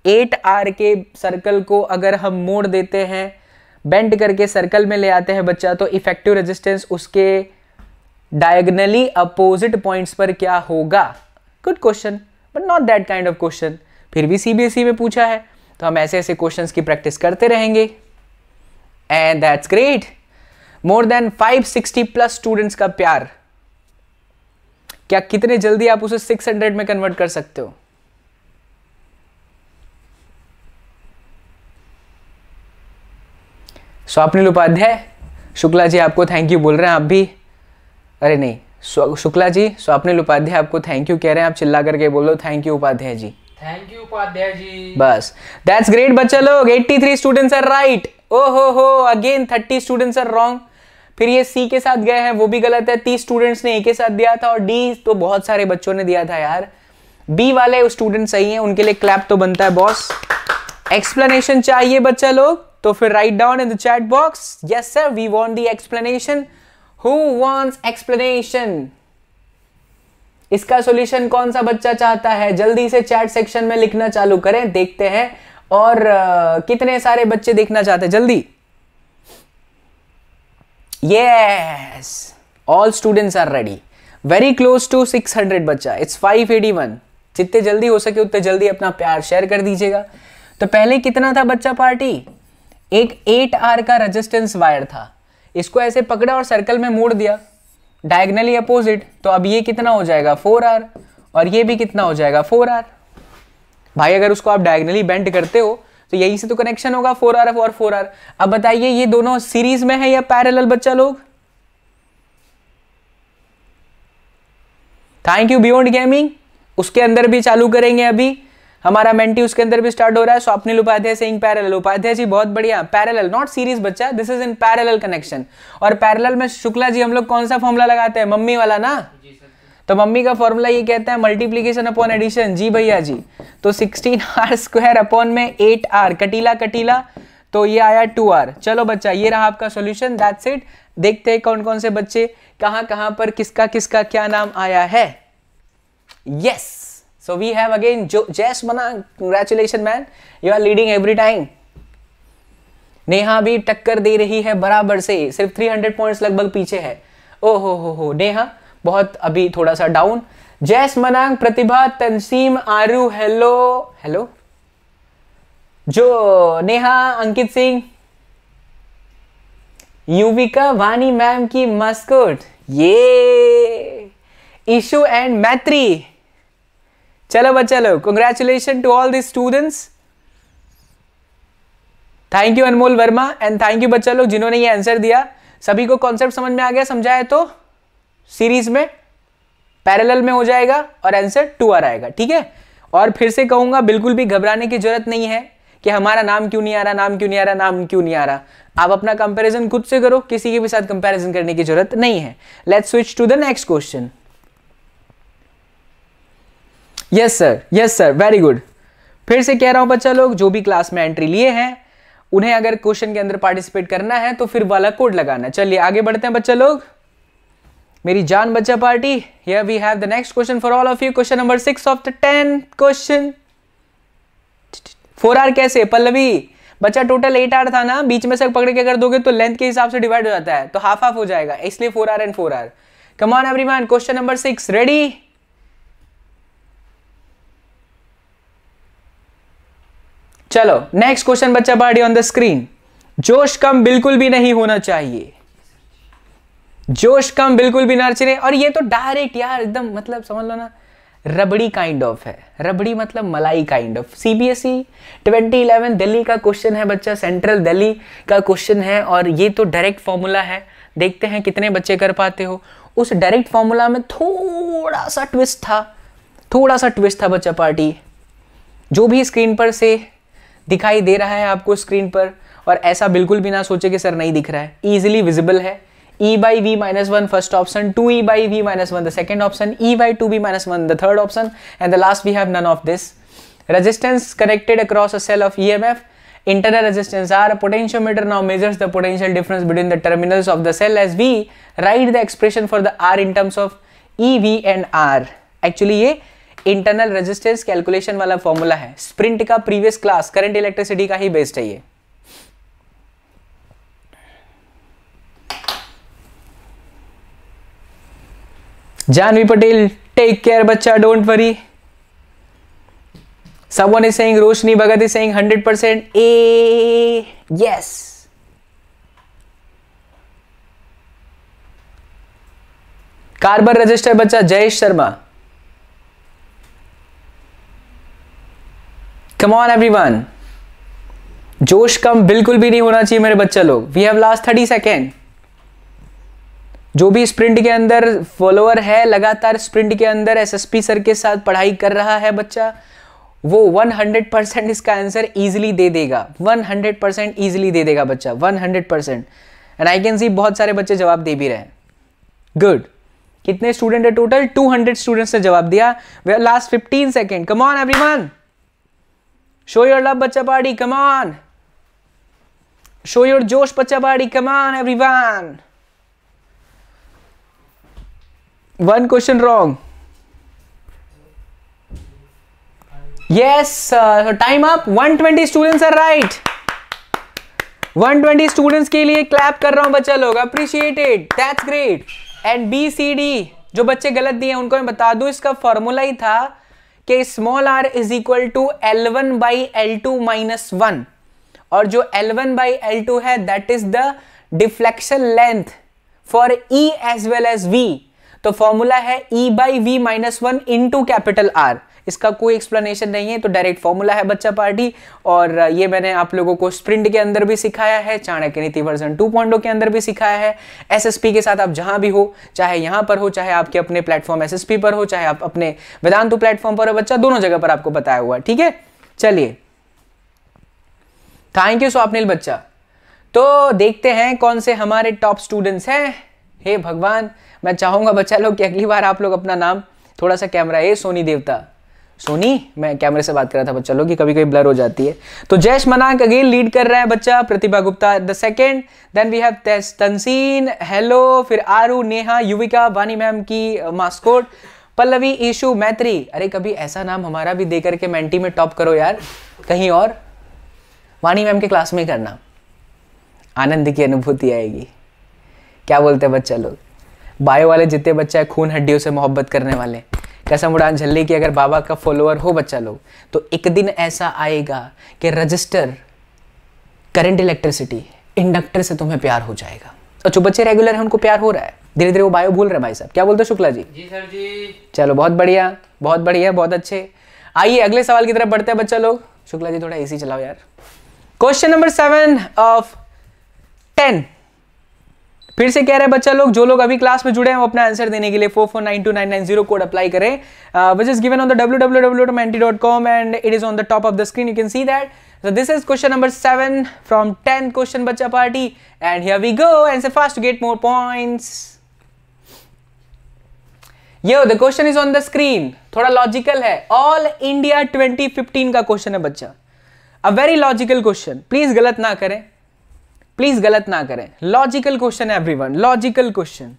Speaker 1: एट आर के सर्कल को अगर हम मोड़ देते हैं बेंड करके सर्कल में ले आते हैं बच्चा तो इफेक्टिव रेजिस्टेंस उसके डायगनली अपोजिट पॉइंट्स पर क्या होगा good question but not that kind of question फिर भी सीबीएसई e में पूछा है तो हम ऐसे ऐसे क्वेश्चंस की प्रैक्टिस करते रहेंगे and that's great more than 560 plus students का प्यार क्या कितने जल्दी आप उसे 600 में कन्वर्ट कर सकते हो स्वप्निल उपाध्याय शुक्ला जी आपको थैंक यू बोल रहे हैं आप भी अरे नहीं शुक्ला जी स्वप्निल उपाध्याय आपको थैंक यू कह रहे हैं आप चिल्ला करके बोलो thank you Upadhyay ji thank you Upadhyay ji बस दैट्स ग्रेट बच्चा लोग 83 स्टूडेंट्स आर राइट ओ हो हो अगेन 30 स्टूडेंट्स आर रॉन्ग फिर ये सी के साथ गए हैं वो भी गलत है तीस स्टूडेंट्स ने ए के साथ दिया था और डी तो बहुत सारे बच्चों ने दिया था यार बी वाले स्टूडेंट सही हैं उनके लिए क्लैप तो बनता है बॉस एक्सप्लेनेशन चाहिए बच्चा लोग तो फिर write down in the chat box yes sir we want the explanation who wants explanation इसका सॉल्यूशन कौन सा बच्चा चाहता है जल्दी से चैट सेक्शन में लिखना चालू करें देखते हैं और uh, कितने सारे बच्चे देखना चाहते हैं जल्दी yes all students are ready very close to 600 बच्चा इट्स 581 जितने जल्दी हो सके उतने जल्दी अपना प्यार शेयर कर दीजिएगा तो पहले कितना था बच्चा पार्टी एक एट आर का रजिस्टेंस वायर था इसको ऐसे पकड़ा और सर्कल में मोड़ दिया डायगनली अपोजिट तो अब ये कितना हो जाएगा फोर आर और ये भी कितना हो जाएगा फोर आर भाई अगर उसको आप डायगनली बेंड करते हो तो यही से तो कनेक्शन होगा फोर आर और फोर आर अब बताइए ये दोनों सीरीज में है या पैरेलल बच्चा लोग थैंक यू बियॉन्ड गेमिंग उसके अंदर भी चालू करेंगे अभी हमारा मेंटी उसके अंदर भी स्टार्ट हो रहा है स्वप्निल उपाध्याय सिंह पैरेलल उपाध्याय जी बहुत बढ़िया पैरेलल नॉट सीरीज बच्चा this is in parallel connection और पैरेलल में शुक्ला जी हम लोग कौन सा फॉर्मूला लगाते हैं मम्मी वाला ना तो मम्मी का फॉर्मूला ये कहता है मल्टीप्लीकेशन अपॉन एडिशन जी भैया जी तो सिक्सटीन आर स्क्वायर अपॉन में एट आर कटीला कटीला तो ये आया टू आर चलो बच्चा ये रहा आपका सोल्यूशन दैट्स इट देखते हैं कौन कौन से बच्चे कहां कहां पर किसका किसका क्या नाम आया है yes yes! So we have again jo- Jess Mana. Congratulations, man. You are leading every Neha भी टक्कर दे रही है बराबर से सिर्फ 300 पॉइंट्स लगभग पीछे है ओ हो हो हो नेहा बहुत अभी थोड़ा सा डाउन जैस मनांग प्रतिभा तंसीम आरू हेलो हेलो जो नेहा अंकित सिंह युविका वानी मैम की मस्कुट ये इशू एंड मैत्री चलो बच्चा लोग congratulation to all the students thank you Anmol Verma and thank you बच्चा लोग जिन्होंने ये आंसर दिया सभी को कॉन्सेप्ट समझ में आ गया समझा तो सीरीज में पैरेलल में हो जाएगा और आंसर टू आर आएगा ठीक है और फिर से कहूंगा बिल्कुल भी घबराने की जरूरत नहीं है कि हमारा नाम क्यों नहीं आ रहा नाम क्यों नहीं आ रहा नाम क्यों नहीं आ रहा आप अपना कंपैरिजन खुद से करो किसी के भी साथ कंपैरिजन करने की जरूरत नहीं है let's switch to the next question yes sir yes sir very good फिर से कह रहा हूं बच्चा लोग जो भी क्लास में एंट्री लिए हैं उन्हें अगर क्वेश्चन के अंदर पार्टिसिपेट करना है तो फिर वाला कोड लगाना चलिए आगे बढ़ते हैं बच्चा लोग मेरी जान बच्चा party here we have the next question for all of you question number six of the ten question four R कैसे पल्लवी बच्चा टोटल एट आर था ना बीच में से पकड़ के अगर दोगे तो लेंथ के हिसाब से डिवाइड हो जाता है तो हाफ हाफ हो जाएगा इसलिए four R and four R come on everyone question number six ready चलो नेक्स्ट क्वेश्चन बच्चा पार्टी ऑन द स्क्रीन जोश कम बिल्कुल भी नहीं होना चाहिए जोश कम बिल्कुल भी ना चले और ये तो डायरेक्ट यार एकदम मतलब समझ लो ना रबड़ी काइंड ऑफ है रबड़ी मतलब मलाई काइंड ऑफ सीबीएसई 2011 दिल्ली का क्वेश्चन है बच्चा सेंट्रल दिल्ली का क्वेश्चन है और ये तो डायरेक्ट फॉर्मूला है देखते हैं कितने बच्चे कर पाते हो उस डायरेक्ट फॉर्मूला में थोड़ा सा ट्विस्ट था थोड़ा सा ट्विस्ट था बच्चा पार्टी जो भी स्क्रीन पर से दिखाई दे रहा है आपको स्क्रीन पर और ऐसा बिल्कुल भी ना सोचे कि सर नहीं दिख रहा है ईजिली विजिबल है E by V minus one first option two E by V minus one the second option E by two B minus one the third option and the last we have none of this resistance connected across a cell of E M F internal resistance R potentiometer now measures the potential difference between the terminals of the cell as we write the expression for the R in terms of E V and R actually ये internal resistance calculation वाला formula है sprint का previous class current electricity का ही based है ये Janvi Patel take care बच्चा don't worry someone is रोशनी roshni bhagat is saying 100% A yes carbon resistor बच्चा Jayesh Sharma come on one जोश कम बिल्कुल भी नहीं होना चाहिए मेरे बच्चे लोग we have last thirty second जो भी स्प्रिंट के अंदर फॉलोअर है लगातार स्प्रिंट के अंदर एसएसपी सर के साथ पढ़ाई कर रहा है बच्चा वो 100 परसेंट इसका आंसर ईजिली दे देगा 100 परसेंट ईजिली दे देगा बच्चा 100 percent and I can see बहुत सारे बच्चे जवाब दे भी रहे हैं गुड कितने स्टूडेंट है टोटल 200 स्टूडेंट्स ने जवाब दिया वे last 15 second come on everyone show your love बच्चा पार्टी कमान शो योर जोश बच्चा party come on everyone one question wrong yes time up 120 students are right 120 students के लिए क्लैप कर रहा हूं बच्चा लोग appreciated that's great and B C D जो बच्चे गलत दिए उनको मैं बता दूं इसका फॉर्मूला ही था कि small R is equal to L one by L two minus one और जो L one by L two है that is the deflection length for E as well as V तो फॉर्मूला है E by V minus one into capital R इसका कोई explanation नहीं है तो डायरेक्ट फॉर्मूला है बच्चा पार्टी और ये मैंने आप लोगों को स्प्रिंट के अंदर भी सिखाया है चाणक्य नीति वर्जन 2.0 के अंदर भी सिखाया है एस के साथ आप जहां भी हो चाहे यहां पर हो चाहे आपके अपने प्लेटफॉर्म एस पर हो चाहे आप अपने वेदांतु प्लेटफॉर्म पर हो बच्चा दोनों जगह पर आपको बताया हुआ ठीक है चलिए थैंक यू स्वप्निल बच्चा तो देखते हैं कौन से हमारे टॉप स्टूडेंट्स हैं हे भगवान मैं चाहूंगा बच्चा लोग कि अगली बार आप लोग अपना नाम थोड़ा सा कैमरा ए सोनी देवता सोनी मैं कैमरे से बात कर रहा था बच्चा लोग की कभी कभी ब्लर हो जाती है तो जयश मनाक अगेन लीड कर रहा है बच्चा Pratibha Gupta the second then we have Tanseen hello फिर आरू नेहा युविका वानी मैम की मास्कोट uh, पल्लवी ईशु मैत्री अरे कभी ऐसा नाम हमारा भी दे करके मेंटी में टॉप करो यार कहीं और वानी मैम के क्लास में करना आनंद की अनुभूति आएगी क्या बोलते हैं बच्चा लोग बायो वाले जितने बच्चा है खून हड्डियों से मोहब्बत करने वाले कसम उड़ान झल्ले की अगर बाबा का फॉलोअर हो बच्चा लोग तो एक दिन ऐसा आएगा कि रजिस्टर करंट इलेक्ट्रिसिटी इंडक्टर से तुम्हें प्यार हो जाएगा और जो बच्चे रेगुलर हैं उनको प्यार हो रहा है धीरे धीरे वो बायो भूल रहे भाई साहब क्या बोलते हो शुक्ला जी जी सर जी चलो बहुत बढ़िया बहुत बढ़िया बहुत अच्छे आइए अगले सवाल की तरफ बढ़ते हैं बच्चा लोग शुक्ला जी थोड़ा एसी चलाओ यार question number seven of ten फिर से कह रहे हैं बच्चा लोग जो लोग अभी क्लास में जुड़े हैं वो अपना आंसर देने के लिए four four nine two nine nine zero code apply करें which is given on the W W W dot menti dot com and it is on the top of the screen you can see that so this is question number seven from ten question बच्चा party and here we go answer fast get more point yo the question is on the screen थोड़ा logical है all India twenty fifteen का question है बच्चा a very logical question please गलत ना करें please गलत ना करें logical question every one logical question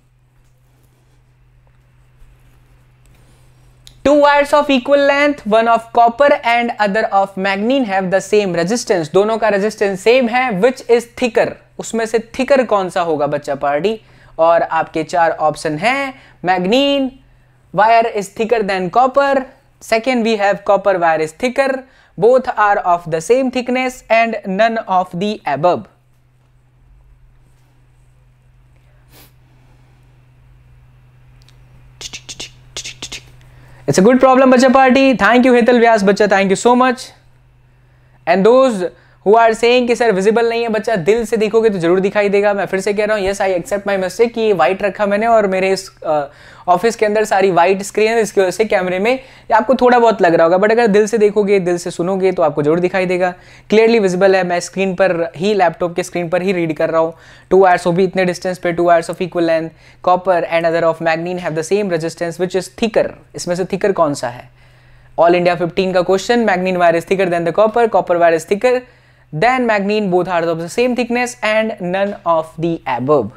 Speaker 1: two wires of equal length one of copper and other of manganin have the same resistance दोनों का रेजिस्टेंस सेम है विच इज थिकर उसमें से थिकर कौन सा होगा बच्चा पार्टी और आपके चार ऑप्शन हैं manganin wire is thicker than copper second we have copper wire is thicker both are of the same thickness and none of the above It's a good problem, Bacha Party. Thank you, Hetal Vyas Bacha. Thank you so much. And those who are saying कि sir visible नहीं है बच्चा दिल से देखोगे तो जरूर दिखाई देगा मैं फिर से कह रहा हूँ yes I accept my mistake कि वाइट रखा मैंने और मेरे इस ऑफिस के अंदर सारी वाइट स्क्रीन है इसकी वजह से कैमरे में आपको थोड़ा बहुत लग रहा होगा बट अगर दिल से देखोगे दिल से सुनोगे तो आपको जरूर दिखाई देगा क्लियरली विजिबल है मैं स्क्रीन पर ही लैपटॉप के स्क्रीन पर ही रीड कर रहा हूँ टू आयर्स वो भी इतने डिस्टेंस पे two wires of equal length copper and other of manganin have the same resistance which is thicker इसमें से थिकर कौन सा है ऑल इंडिया 15 का question manganin wire thicker than the copper copper wire thicker Then magnesium both are of the same thickness and none of the above.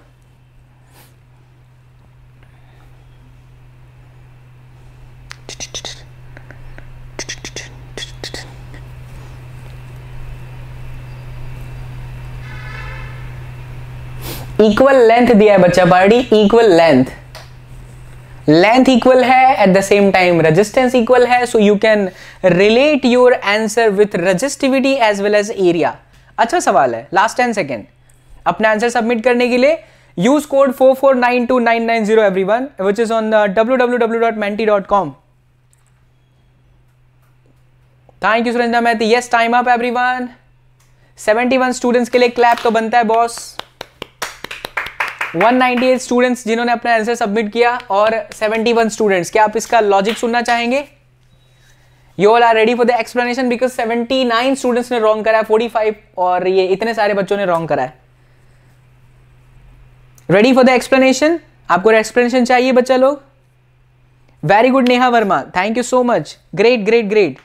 Speaker 1: Equal length दिया है बच्चा party equal length length equal है at the same time resistance equal है so you can relate your answer with resistivity as well as area अच्छा सवाल है last ten second अपना answer submit करने के लिए use code four four nine two nine nine zero every one which is on W W W dot menti dot com thank you Surendra math yes time up every one seventy one students के लिए clap तो बनता है boss 198 students जिन्होंने अपना answer submit किया और 71 students क्या आप इसका लॉजिक सुनना चाहेंगे you all are ready for the explanation because 79 students ने रॉन्ग करा है 45 और ये इतने सारे बच्चों ने रॉन्ग करा है रेडी फॉर द एक्सप्लेनेशन आपको एक्सप्लेनेशन चाहिए बच्चा लोग very good Neha Verma thank you so much great great great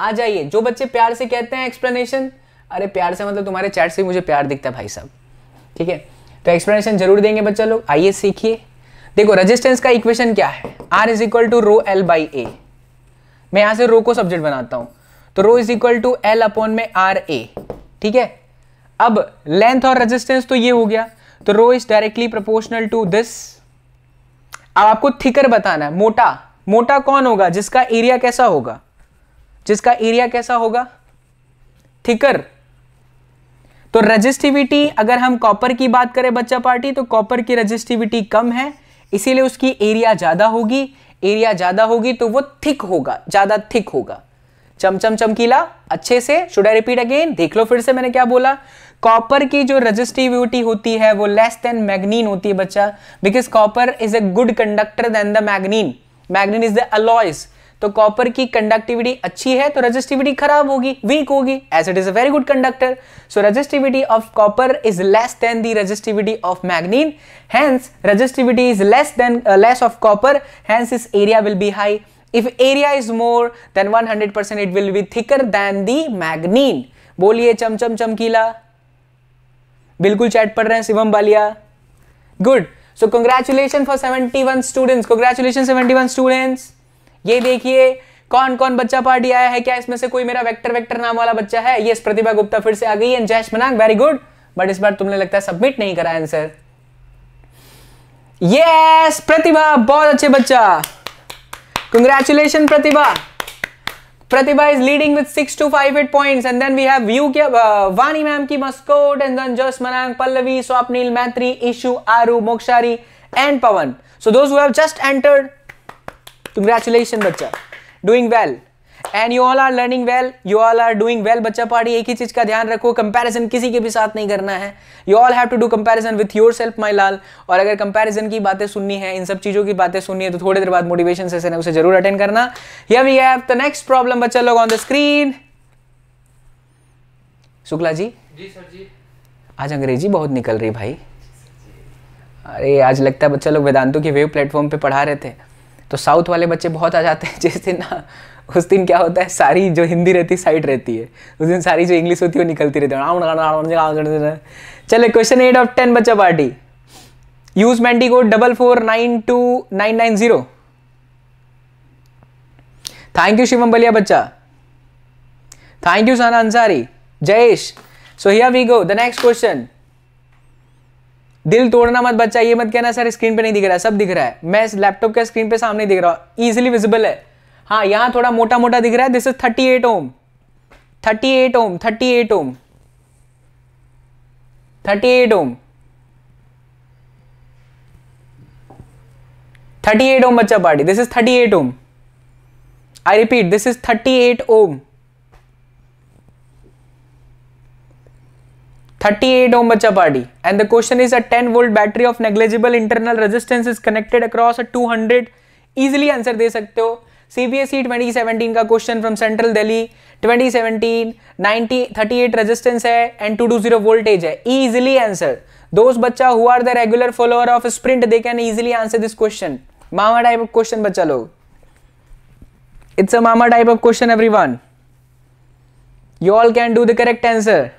Speaker 1: आ जाइए जो बच्चे प्यार से कहते हैं एक्सप्लेनेशन अरे प्यार से मतलब तुम्हारे चैट से मुझे प्यार दिखता है भाई साहब ठीक है तो एक्सप्लेनेशन जरूर देंगे बच्चा लोग आइए सीखिए देखो रजिस्टेंस का इक्वेशन क्या है R is equal to rho L by A मैं यहां से रो को सब्जेक्ट बनाता हूं तो rho is equal to L upon में आर ए ठीक है अब लेंथ और रेजिस्टेंस तो ये हो गया तो rho is directly proportional to this अब आपको थिकर बताना है मोटा मोटा कौन होगा जिसका एरिया कैसा होगा जिसका एरिया कैसा होगा थिकर तो रजिस्टिविटी अगर हम कॉपर की बात करें बच्चा पार्टी तो कॉपर की रजिस्टिविटी कम है इसीलिए उसकी एरिया ज़्यादा होगी एरिया ज़्यादा होगी तो वो थिक होगा ज़्यादा थिक होगा चमचम चमकीला अच्छे से शुड आई रिपीट अगेन देख लो फिर से मैंने क्या बोला कॉपर की जो रजिस्टिविटी होती है वो लेस देन मैग्नीन होती है बच्चा because copper is a good conductor then the manganin manganin is the alloys तो कॉपर की कंडक्टिविटी अच्छी है तो रजिस्टिविटी खराब होगी वीक होगी as it is a very good conductor so resistivity of copper is less than the resistivity of manganin hence resistivity is less than less of copper hence इस area will be high if area is more than 100% it will B thicker than the manganin बोलिए चमचम चमकीला बिल्कुल chat पढ़ रहे हैं Shivam Baliya good so congratulation for 71 students congratulation 71 students ये देखिए कौन कौन बच्चा पार्टी आया है क्या इसमें से कोई मेरा वेक्टर वेक्टर नाम वाला बच्चा है ये प्रतिभा गुप्ता फिर से आ गई एंड जैश मनाक वेरी गुड बट इस बार तुमने लगता है सबमिट नहीं करा आंसर यस प्रतिभा बहुत अच्छे बच्चा congratulation Pratibha Pratibha is leading with six two five eight point and then we have व्यू क्या वाणी uh, मैम की mascot and then just Manang Pallavi Swapnil Maitri Ishu Aaru Mokshari and Pawan so दोस्ट हैव जस्ट एंटर्ड कंग्रेचुलेशन बच्चा doing well and you all are learning well you all are doing well बच्चा party एक ही चीज का ध्यान रखो कंपैरिजन किसी के भी साथ नहीं करना है you all have to do comparison with your yourself my लाल और अगर कंपैरिजन की बातें सुननी है इन सब चीजों की बातें सुननी है तो थोड़ी देर बाद मोटिवेशन सेशन है उसे जरूर अटेंड करना या we have the next problem बच्चा लोग on the screen Shukla ji ji sir ji आज अंग्रेजी बहुत निकल रही भाई अरे आज लगता है बच्चा लोग वेदांतों के वेव प्लेटफॉर्म पे पढ़ा रहे थे तो साउथ वाले बच्चे बहुत आ जाते हैं जिस दिन ना उस दिन क्या होता है सारी जो हिंदी रहती है साइड रहती है उस दिन सारी जो इंग्लिश होती है वो निकलती रहती है चले क्वेश्चन एट ऑफ टेन बच्चा पार्टी यूज मैंडी को double four nine two nine nine zero thank you Shivam Baliya बच्चा thank you Sana Ansari Jayesh so here we go the next question दिल तोड़ना मत बच्चा ये मत कहना सर स्क्रीन पे नहीं दिख रहा है सब दिख रहा है मैं इस लैपटॉप के स्क्रीन पे सामने दिख रहा हूँ ईजिली विजिबल है हाँ यहाँ थोड़ा मोटा मोटा दिख रहा है this is thirty eight ohm thirty eight ohm thirty eight ohm thirty eight ohm thirty eight ohm बच्चा party this is thirty eight ohm I repeat this is thirty eight ohm 38 ohm bacha party and the question is a 10 volt battery of negligible internal resistance is connected across a 200 easily answer दे सकते हो CBSE 2017 e का question from central Delhi 2017 90 38 resistance है and 220 voltage है easily answer दोस्त बच्चा who are the regular follower of Sprint they can easily answer this question मामा type of question बच्चा लोग इट्स अ मामा type of question everyone you all can do the correct answer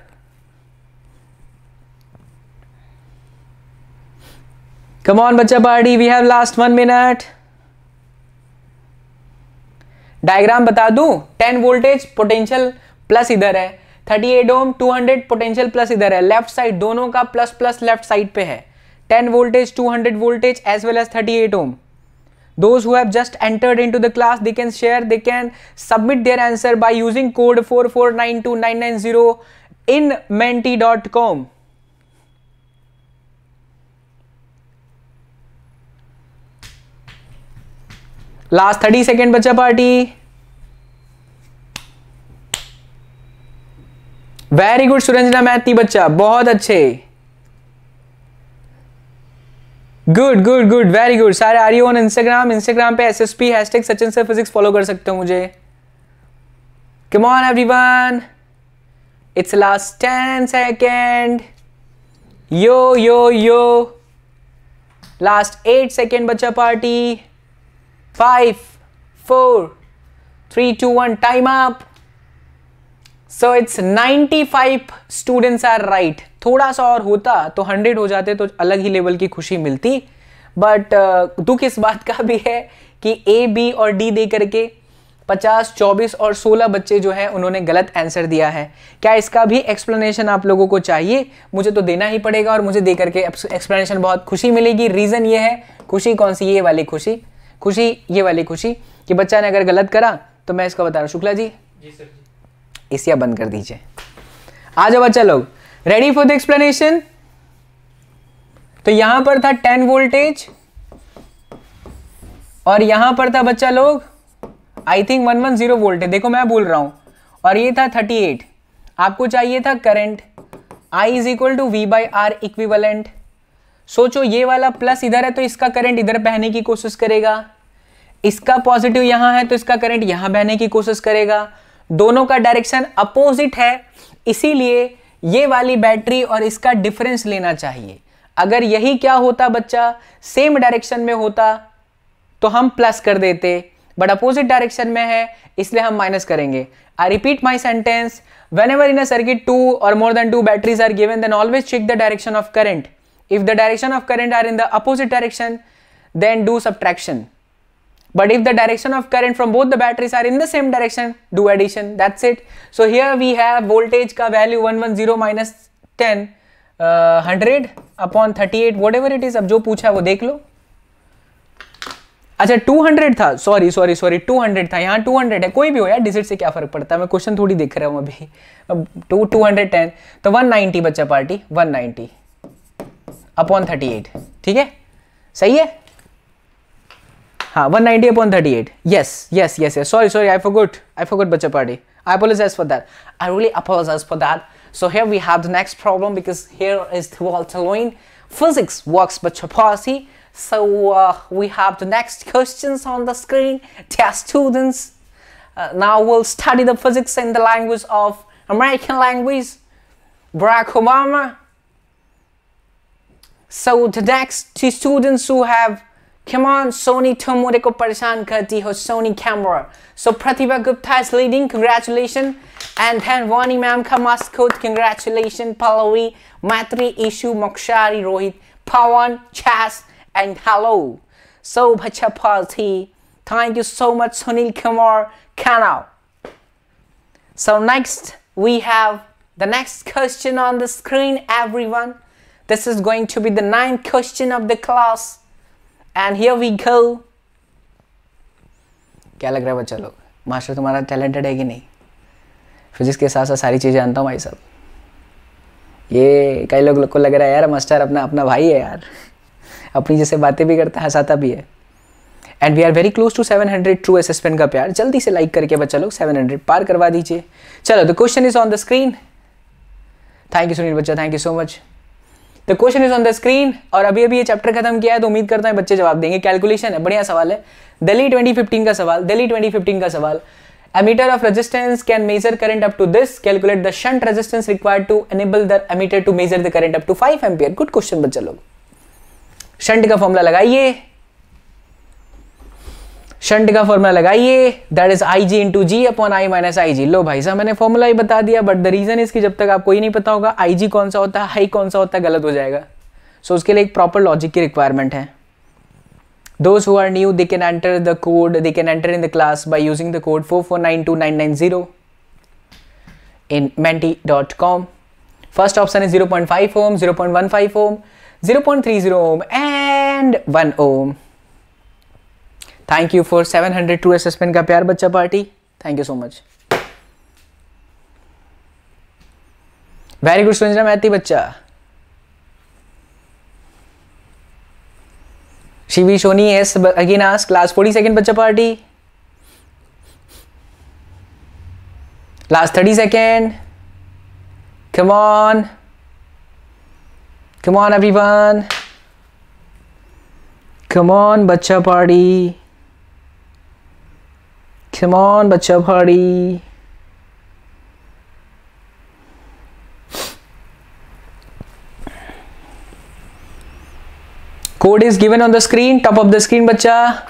Speaker 1: Come on, bacha party. We have last one minute. Diagram बता दूं 10 voltage potential plus इधर है 38 ओम 200 potential plus इधर है left side दोनों का प्लस प्लस लेफ्ट साइड पे है 10 voltage 200 voltage as well as 38 ohm those who have just entered into the class they can share they can submit their answer by using code 44929990 in menti.com last thirty second बच्चा party very good Suranjana Maithi बच्चा बहुत अच्छे good good good very good सारे are you on Instagram Instagram पे S S P hashtag Sachin sir physics follow कर सकते हो मुझे come on everyone it's last ten second yo yo yo last eight second बच्चा party five, four, three, two, one. Time up. So it's 95 students are right थोड़ा सा और होता तो 100 हो जाते तो अलग ही लेवल की खुशी मिलती बट uh, दुख इस बात का भी है कि ए बी और डी दे करके 50, 24 और 16 बच्चे जो हैं उन्होंने गलत आंसर दिया है क्या इसका भी एक्सप्लेनेशन आप लोगों को चाहिए मुझे तो देना ही पड़ेगा और मुझे दे करके एक्सप्लेनेशन बहुत खुशी मिलेगी रीज़न ये है खुशी कौन सी ये वाली खुशी खुशी ये वाली खुशी कि बच्चा ने अगर गलत करा तो मैं इसको बता रहा हूँ शुक्ला जी इसिया बंद कर दीजिए आ जाओ बच्चा लोग रेडी फॉर द एक्सप्लेनेशन तो यहां पर था टेन वोल्टेज और यहां पर था बच्चा लोग I think one one zero volt है देखो मैं बोल रहा हूं और ये था थर्टी एट आपको चाहिए था current I is equal to V by R equivalent सोचो ये वाला प्लस इधर है तो इसका करंट इधर बहने की कोशिश करेगा इसका पॉजिटिव यहां है तो इसका करंट यहां बहने की कोशिश करेगा दोनों का डायरेक्शन अपोजिट है इसीलिए ये वाली बैटरी और इसका डिफरेंस लेना चाहिए अगर यही क्या होता बच्चा सेम डायरेक्शन में होता तो हम प्लस कर देते बट अपोजिट डायरेक्शन में है इसलिए हम माइनस करेंगे I repeat my sentence whenever in a circuit two और more than two batteries are given then always check the direction of current if the direction of current are in the opposite direction then do subtraction but if the direction of current from both the batteries are in the same direction do addition that's it so here we have voltage ka value 110 minus 10 uh, 100 upon 38 whatever it is ab jo pucha पूछा वो देख लो अच्छा 200 था sorry sorry sorry 200 था यहाँ 200 है कोई भी हो यार डिजिट से क्या फर्क पड़ता है मैं क्वेश्चन थोड़ी देख रहा हूँ अभी टू टू हंड्रेड तो 190 बच्चा पार्टी 190 Upon thirty-eight, एट ठीक है सही Yes, हाँ one ninety upon thirty eight yes yes yes yes sorry sorry I I apologize for that. I really apologize for that. So here we have the next problem because here is Walter Tuvaltaloin. Physics works but chapasi. So uh, we have the next questions on the screen. Dear students, uh, now we'll study the physics in the language of American language. Barack Obama so the next two students who have come on Sony Tomode ko parishan karti ho Sony camera. So Pratibha Gupta is leading, congratulations. And then Vani ma'am ka congratulations. Pallavi, Matri, Ishu, Mokshari, Rohit, Pawan, Chas, and hello. So bacha party. Thank you so much Sunil Kumar Kanao. So next we have the next question on the screen everyone. This is going to be the ninth question of the class. And here we go. क्या लग रहा है बच्चा लोग master तुम्हारा talented है कि नहीं फिजिक्स के साथ साथ सारी चीज़ें जानता हूँ भाई साहब ये कई लोग को लग रहा है यार मास्टर अपना अपना भाई है यार अपनी जैसे बातें भी करता है हंसाता भी है and we are very close to 700 hundred true assessment का प्यार जल्दी से लाइक करके बच्चा लोग 700 पार करवा दीजिए चलो the question is on the screen thank you Sunil बच्चा thank you so much the question is on the screen और अभी अभी ये चैप्टर खत्म किया है तो उम्मीद करता है बच्चे जवाब देंगे कैलकुलेशन है बढ़िया सवाल है दिल्ली 2015 का सवाल दिल्ली 2015 का सवाल ammeter of resistance can measure current up to this calculate the shunt resistance required to enable the ammeter to measure the current up to five ampere good question बच्चा लोग शंट का फॉर्मुला लगाइए शंट का formula लगाइए that is I G into G upon I minus I G लो भाई साहब मैंने फॉर्मूला ही बता दिया बट द रीजन इसकी जब तक आपको ये नहीं पता होगा आई जी कौन सा होता है हाई कौन सा होता है गलत हो जाएगा सो so, उसके लिए एक प्रॉपर लॉजिक की रिक्वायरमेंट है those who are new they can enter the code they can enter in the class by using the code four four nine two nine nine zero in menti dot com first option है zero point five ohm zero point one five ohm zero point three zero ohm and one ohm thank you for seven hundred two assessment का प्यार बच्चा party thank you so much very good Sunjana Maithi बच्चा Shivi Soni as again as class forty second बच्चा party last thirty second come on come on बच्चा party Come on, bacha party. Code is given on the screen, top of the screen, bacha.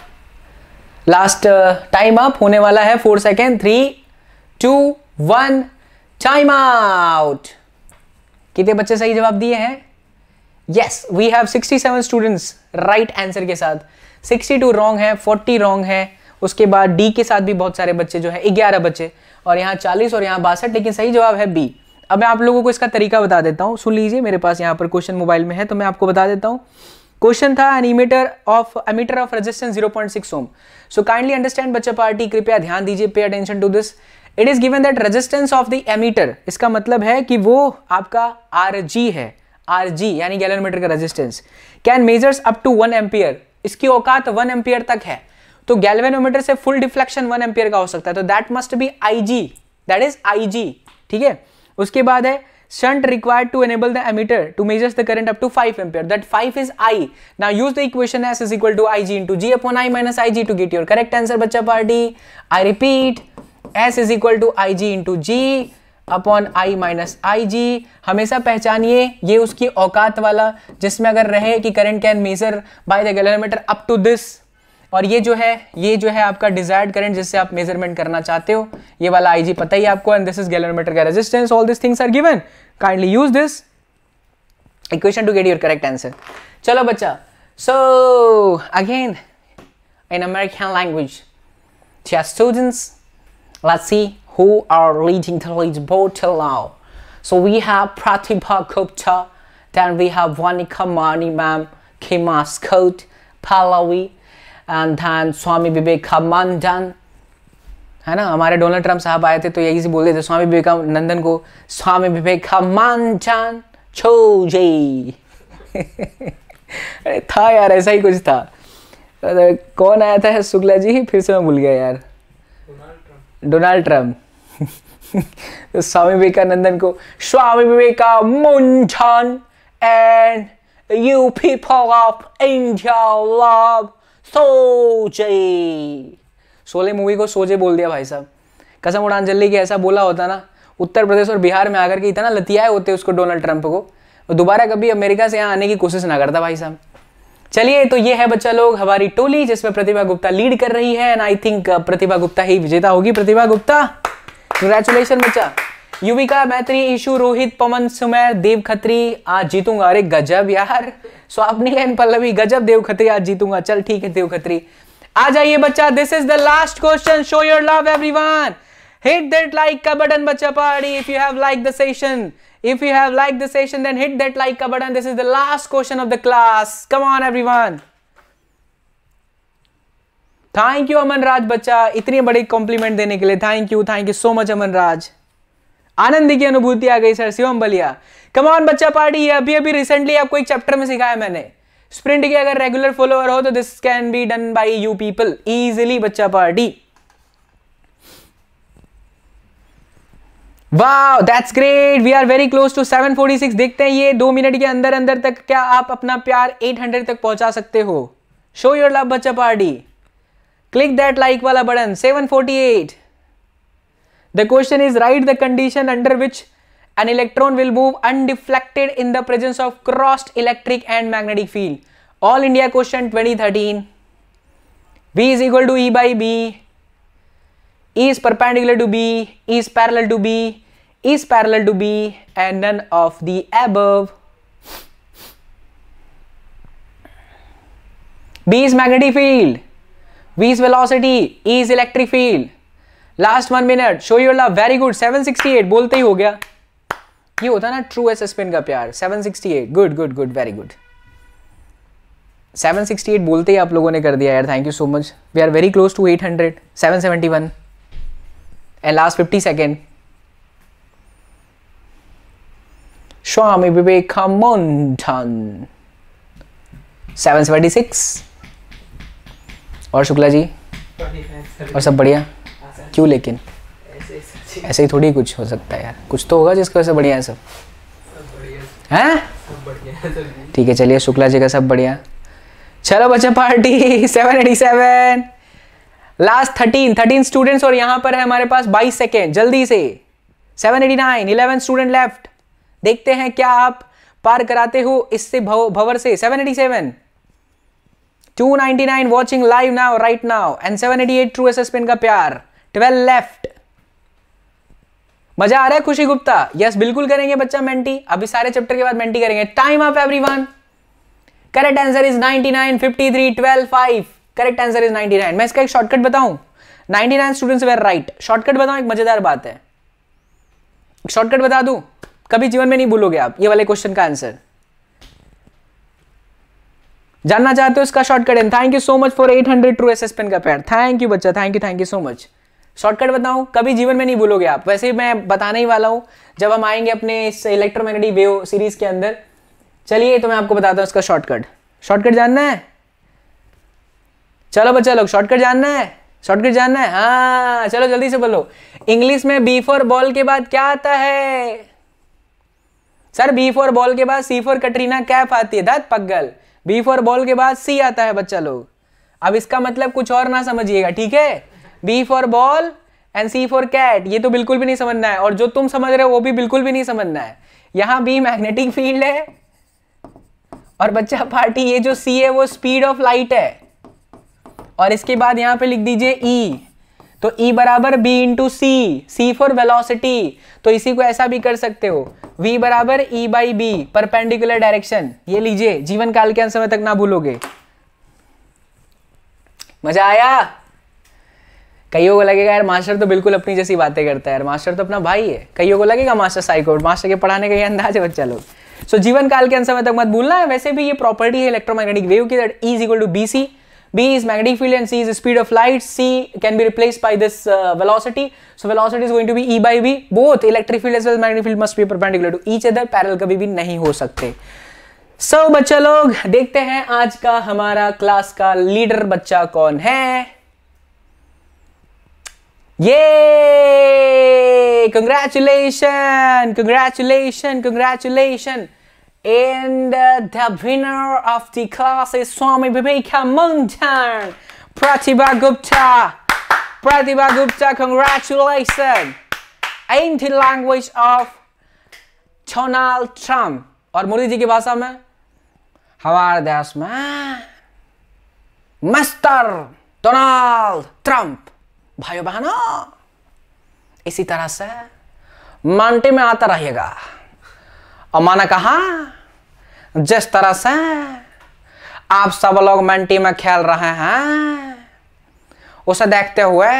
Speaker 1: Last uh, time up होने वाला है four second three two one time out कितने बच्चे सही जवाब दिए हैं yes we have 67 students right answer के साथ 62 रॉन्ग है 40 रॉन्ग है उसके बाद डी के साथ भी बहुत सारे बच्चे जो है ग्यारह बच्चे और यहाँ चालीस और यहाँ बासठ लेकिन सही जवाब है बी अब मैं आप लोगों को इसका तरीका बता देता हूँ सुन लीजिए मेरे पास यहाँ पर क्वेश्चन मोबाइल में है तो मैं आपको बता देता हूँ क्वेश्चन था an ammeter of ammeter of resistance zero point six ohm so kindly understand बच्चा पार्टी कृपया ध्यान दीजिए pay attention to this it is given that resistance of the ammeter इसका मतलब है कि वो आपका आर जी है आर जी यानी गैलोमीटर का resistance can measures up to one ampere इसकी औकात वन एम्पियर तक है तो गैल्वेनोमीटर से फुल डिफ्लेक्शन वन एम्पियर का हो सकता है तो that must be I G that is I G ठीक है उसके बाद है shunt required to enable the emitter to measures the current up to 5 ampere that 5 is i now use the equation s is equal to ig into g upon i minus ig to get your correct answer bacha party i repeat s is equal to ig into g upon I minus I G हमेशा पहचानिए ये उसकी औकात वाला जिसमें अगर रहे कि current can measure by the galvanometer up to this और ये जो है ये जो है आपका डिजायर्ड करंट जिससे आप मेजरमेंट करना चाहते हो ये वाला आईजी पता ही आपको एंड दिस इज गैलोमीटर का resistance all this things are given kindly use this equation to get your correct answer चलो बच्चा so again in American language students let's see who are leading the lead board till now so we have Pratibha Gupta then we have Vanika Mani ma'am keema Scott पालावी धन स्वामी विवेकानंदन है ना हमारे Donald Trump साहब आए थे तो यही से बोलते थे स्वामी विवेकानंदन को स्वामी विवेकानंदन छो जय अरे था यार ऐसा ही कुछ था तो कौन आया था शुक्ला जी फिर से मैं भूल गया यार डोनाल्ड ट्रम्प तो स्वामी विवेकानंदन को स्वामी विवेका मुंझन and you people of India love सोचे शोले मूवी को सोचे बोल दिया भाई साहब कसम उड़ान जल्दी की ऐसा बोला होता ना उत्तर प्रदेश और बिहार में आकर के इतना लतियाए होते उसको डोनाल्ड ट्रंप को दोबारा कभी अमेरिका से यहाँ आने की कोशिश ना करता भाई साहब चलिए तो ये है बच्चा लोग हमारी टोली जिसमें प्रतिभा गुप्ता लीड कर रही है and I think Pratibha Gupta ही विजेता होगी प्रतिभा गुप्ता कंग्रेचुलेशन बच्चा यूवी का बेहतरीन इशू रोहित पवन सुमेर देव खत्री आज जीतूंगा अरे गजब यार स्वाप्निल एन पल्लवी गजब देव खत्री आज जीतूंगा चल ठीक है देव खत्री आ जाइए बच्चा this is the last question show your love everyone hit that like का बटन बच्चा party if you have like the session if you have like the session then hit that like का button this is the last question of the class come on everyone thank you Aman Raj बच्चा इतनी बड़ी compliment देने के लिए thank you thank you so much Aman राज आनंद की अनुभूति आ गई सर शिवम बलिया कमान बच्चा पार्टी ये अभी अभी रिसेंटली आपको एक चैप्टर में सिखाया मैंने स्प्रिंट के अगर रेगुलर फॉलोअर हो तो this can be done by you people easily बच्चा पार्टी वाह that's great we are very close to 746 देखते हैं ये दो मिनट के अंदर अंदर तक क्या आप अपना प्यार 800 तक पहुंचा सकते हो शो योर लव बच्चा पार्टी क्लिक दैट लाइक वाला button 748 The question is write the condition under which an electron will move undeflected in the presence of crossed electric and magnetic field. All India question 2013. V is equal to E by B. E is perpendicular to B. E is parallel to B. E is parallel to B and none of the above. B is magnetic field. V is velocity. E is electric field. Last one minute show your love very good 768 बोलते ही हो गया ये होता ना true S suspend का प्यार 768 good good good very good 768 बोलते ही आप लोगों ने कर दिया यार thank you so much we are very close to 800 771 and last 50 second Swami Vivek Vivekanandan 776 और शुक्ला जी और सब बढ़िया क्यों लेकिन ऐसे ही थोड़ी कुछ हो सकता है यार कुछ तो होगा जिसकी वजह से बढ़िया है सब हैं ठीक है चलिए शुक्ला जी का सब बढ़िया चलो बच्चे party seven eighty seven last thirteen thirteen students और यहां पर है हमारे पास बाईस सेकेंड जल्दी से seven eighty nine eleven student left देखते हैं क्या आप पार कराते हो इससे भव, भवर से seven eighty seven two ninety nine watching live now right now and seven eighty eight true S S pen का प्यार ट्वेल्व लेफ्ट मजा आ रहा है खुशी गुप्ता यस बिल्कुल करेंगे बच्चा मेंटी अभी सारे चैप्टर के बाद मेंटी करेंगे time everyone correct answer is 99 53 12 5 correct answer is 99 मैं इसका एक शॉर्टकट बताऊं 99 स्टूडेंट्स वेर राइट शॉर्टकट बताऊं एक मजेदार बात है शॉर्टकट बता दू कभी जीवन में नहीं भूलोगे आप ये वाले क्वेश्चन का आंसर जानना चाहते हो इसका shortcut and thank you so much for 800 hundred true S pen का पैर थैंक यू बच्चा thank you thank you so much shortcut बताऊं कभी जीवन में नहीं भूलोगे आप वैसे मैं बताने ही वाला हूं जब हम आएंगे अपने इलेक्ट्रोमैग्नेटिक वेव सीरीज के अंदर चलिए तो मैं आपको बताता हूँ इसका शॉर्टकट शॉर्टकट जानना है चलो बच्चा लोग शॉर्टकट जानना है शॉर्टकट जानना है हाँ चलो जल्दी से बोलो इंग्लिश में बी फॉर बॉल के बाद क्या आता है सर बी फॉर बॉल के बाद सी फॉर कटरीना कैफ आती है दत पगल बी फॉर बॉल के बाद सी आता है बच्चा लोग अब इसका मतलब कुछ और ना समझिएगा ठीक है B for ball and C for cat ये तो बिल्कुल भी नहीं समझना है और जो तुम समझ रहे हो वो भी बिल्कुल भी नहीं समझना है यहां बी मैग्नेटिक फील्ड है और बच्चा पार्टी ये जो सी है वो स्पीड ऑफ लाइट है और इसके बाद यहां पे लिख दीजिए ई e. तो ई e बराबर B into C C for velocity तो इसी को ऐसा भी कर सकते हो v बराबर E by B perpendicular direction ये लीजिए जीवन काल के अंत समय तक ना भूलोगे मजा आया कईयों को लगेगा यार मास्टर तो बिल्कुल अपनी जैसी बातें करता है यार मास्टर तो अपना भाई है कईयों को लगेगा मास्टर साइको मास्टर के पढ़ाने का ये अंदाज है बच्चा लोग सो so, जीवन काल के अंत समय तक मत भूलना है वैसे भी ये प्रॉपर्टी है इलेक्ट्रोमैग्नेटिक वेव की that is equal to B C b is magnetic field and c is the speed of light c can be replaced by this uh, velocity so velocity is going to be e by v both electric field as well as magnetic field must be perpendicular to each other parallel कभी भी नहीं हो सकते सो so, बच्चा लोग देखते हैं आज का हमारा क्लास का लीडर बच्चा कौन है ये congratulations congratulations congratulations and uh, the winner of the class is Swami Vivekanandan Pratibha Gupta Pratibha Gupta congratulations in the language of Donald Trump और मोदी जी की भाषा में हमारे देश में मिस्टर डोनाल्ड ट्रंप भाई बहनों इसी तरह से मांटे में आता रहेगा और माना कहा जिस तरह से आप सब लोग मंटी में खेल रहे हैं उसे देखते हुए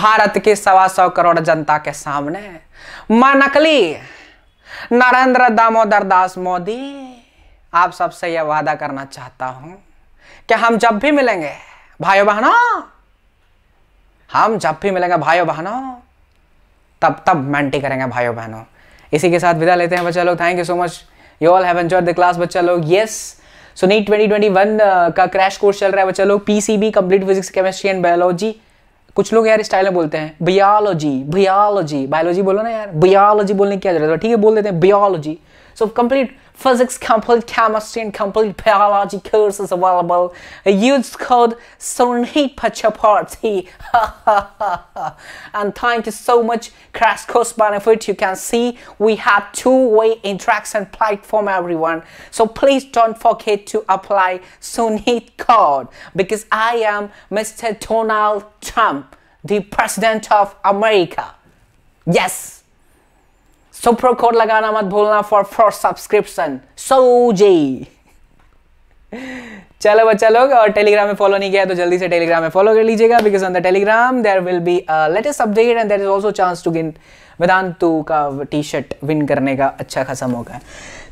Speaker 1: भारत की सवा सौ करोड़ जनता के सामने मैं नकली नरेंद्र दामोदर दास मोदी आप सबसे यह वादा करना चाहता हूं कि हम जब भी मिलेंगे भाइयों बहनों हम जब भी मिलेंगे भाइयों बहनों तब तब मेंटी करेंगे भाइयों बहनों इसी के साथ विदा लेते हैं बच्चा लोग thank you so much you all have enjoyed the class बच्चा लोग यस सो नीट वन का क्रैश कोर्स चल रहा है बच्चा लोग PCB complete physics chemistry and biology कुछ लोग यार स्टाइल में बोलते हैं बियोलॉजी बियोलॉजी बायोलॉजी बोलो ना यार बियोलॉजी बोलने की क्या जरूरत है ठीक है बोल देते हैं biology So complete physics, complete chemistry, and complete biology courses available. Use code SONHIPACHAPARTY. and thank you so much, Crash Course Benefit. You can see we have two-way interaction platform, everyone. So please don't forget to apply SONHIT code because I am Mr. Donald Trump, the President of America. Yes. Supro code लगाना मत भूलना for for subscription सोजे चलो बच्चा लोग और Telegram में follow नहीं किया तो जल्दी से टेलीग्राम में फॉलो कर लीजिएगा because on the Telegram there will be latest update and there is also chance to win Vedantu का टी शर्ट विन करने का अच्छा खासा मौका है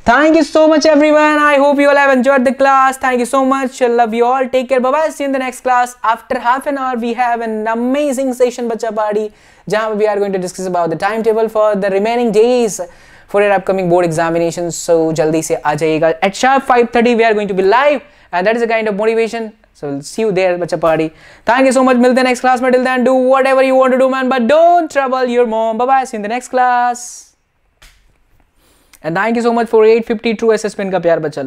Speaker 1: Thank you so much everyone. I hope you all have enjoyed the class. Thank you so much. love you all. Take care. Bye-bye. See you in the next class. After half an hour, we have an amazing session, Bacha Party, where we are going to discuss about the timetable for the remaining days for your upcoming board examination. So, jaldi se a jayega. At sharp 5.30, we are going to be live. And that is a kind of motivation. So, we'll see you there, Bacha Party. Thank you so much. Milte next class. Till then, do whatever you want to do, man. But don't trouble your mom. Bye-bye. See you in the next class. And thank you so much for eight fifty two assessment का प्यार बचल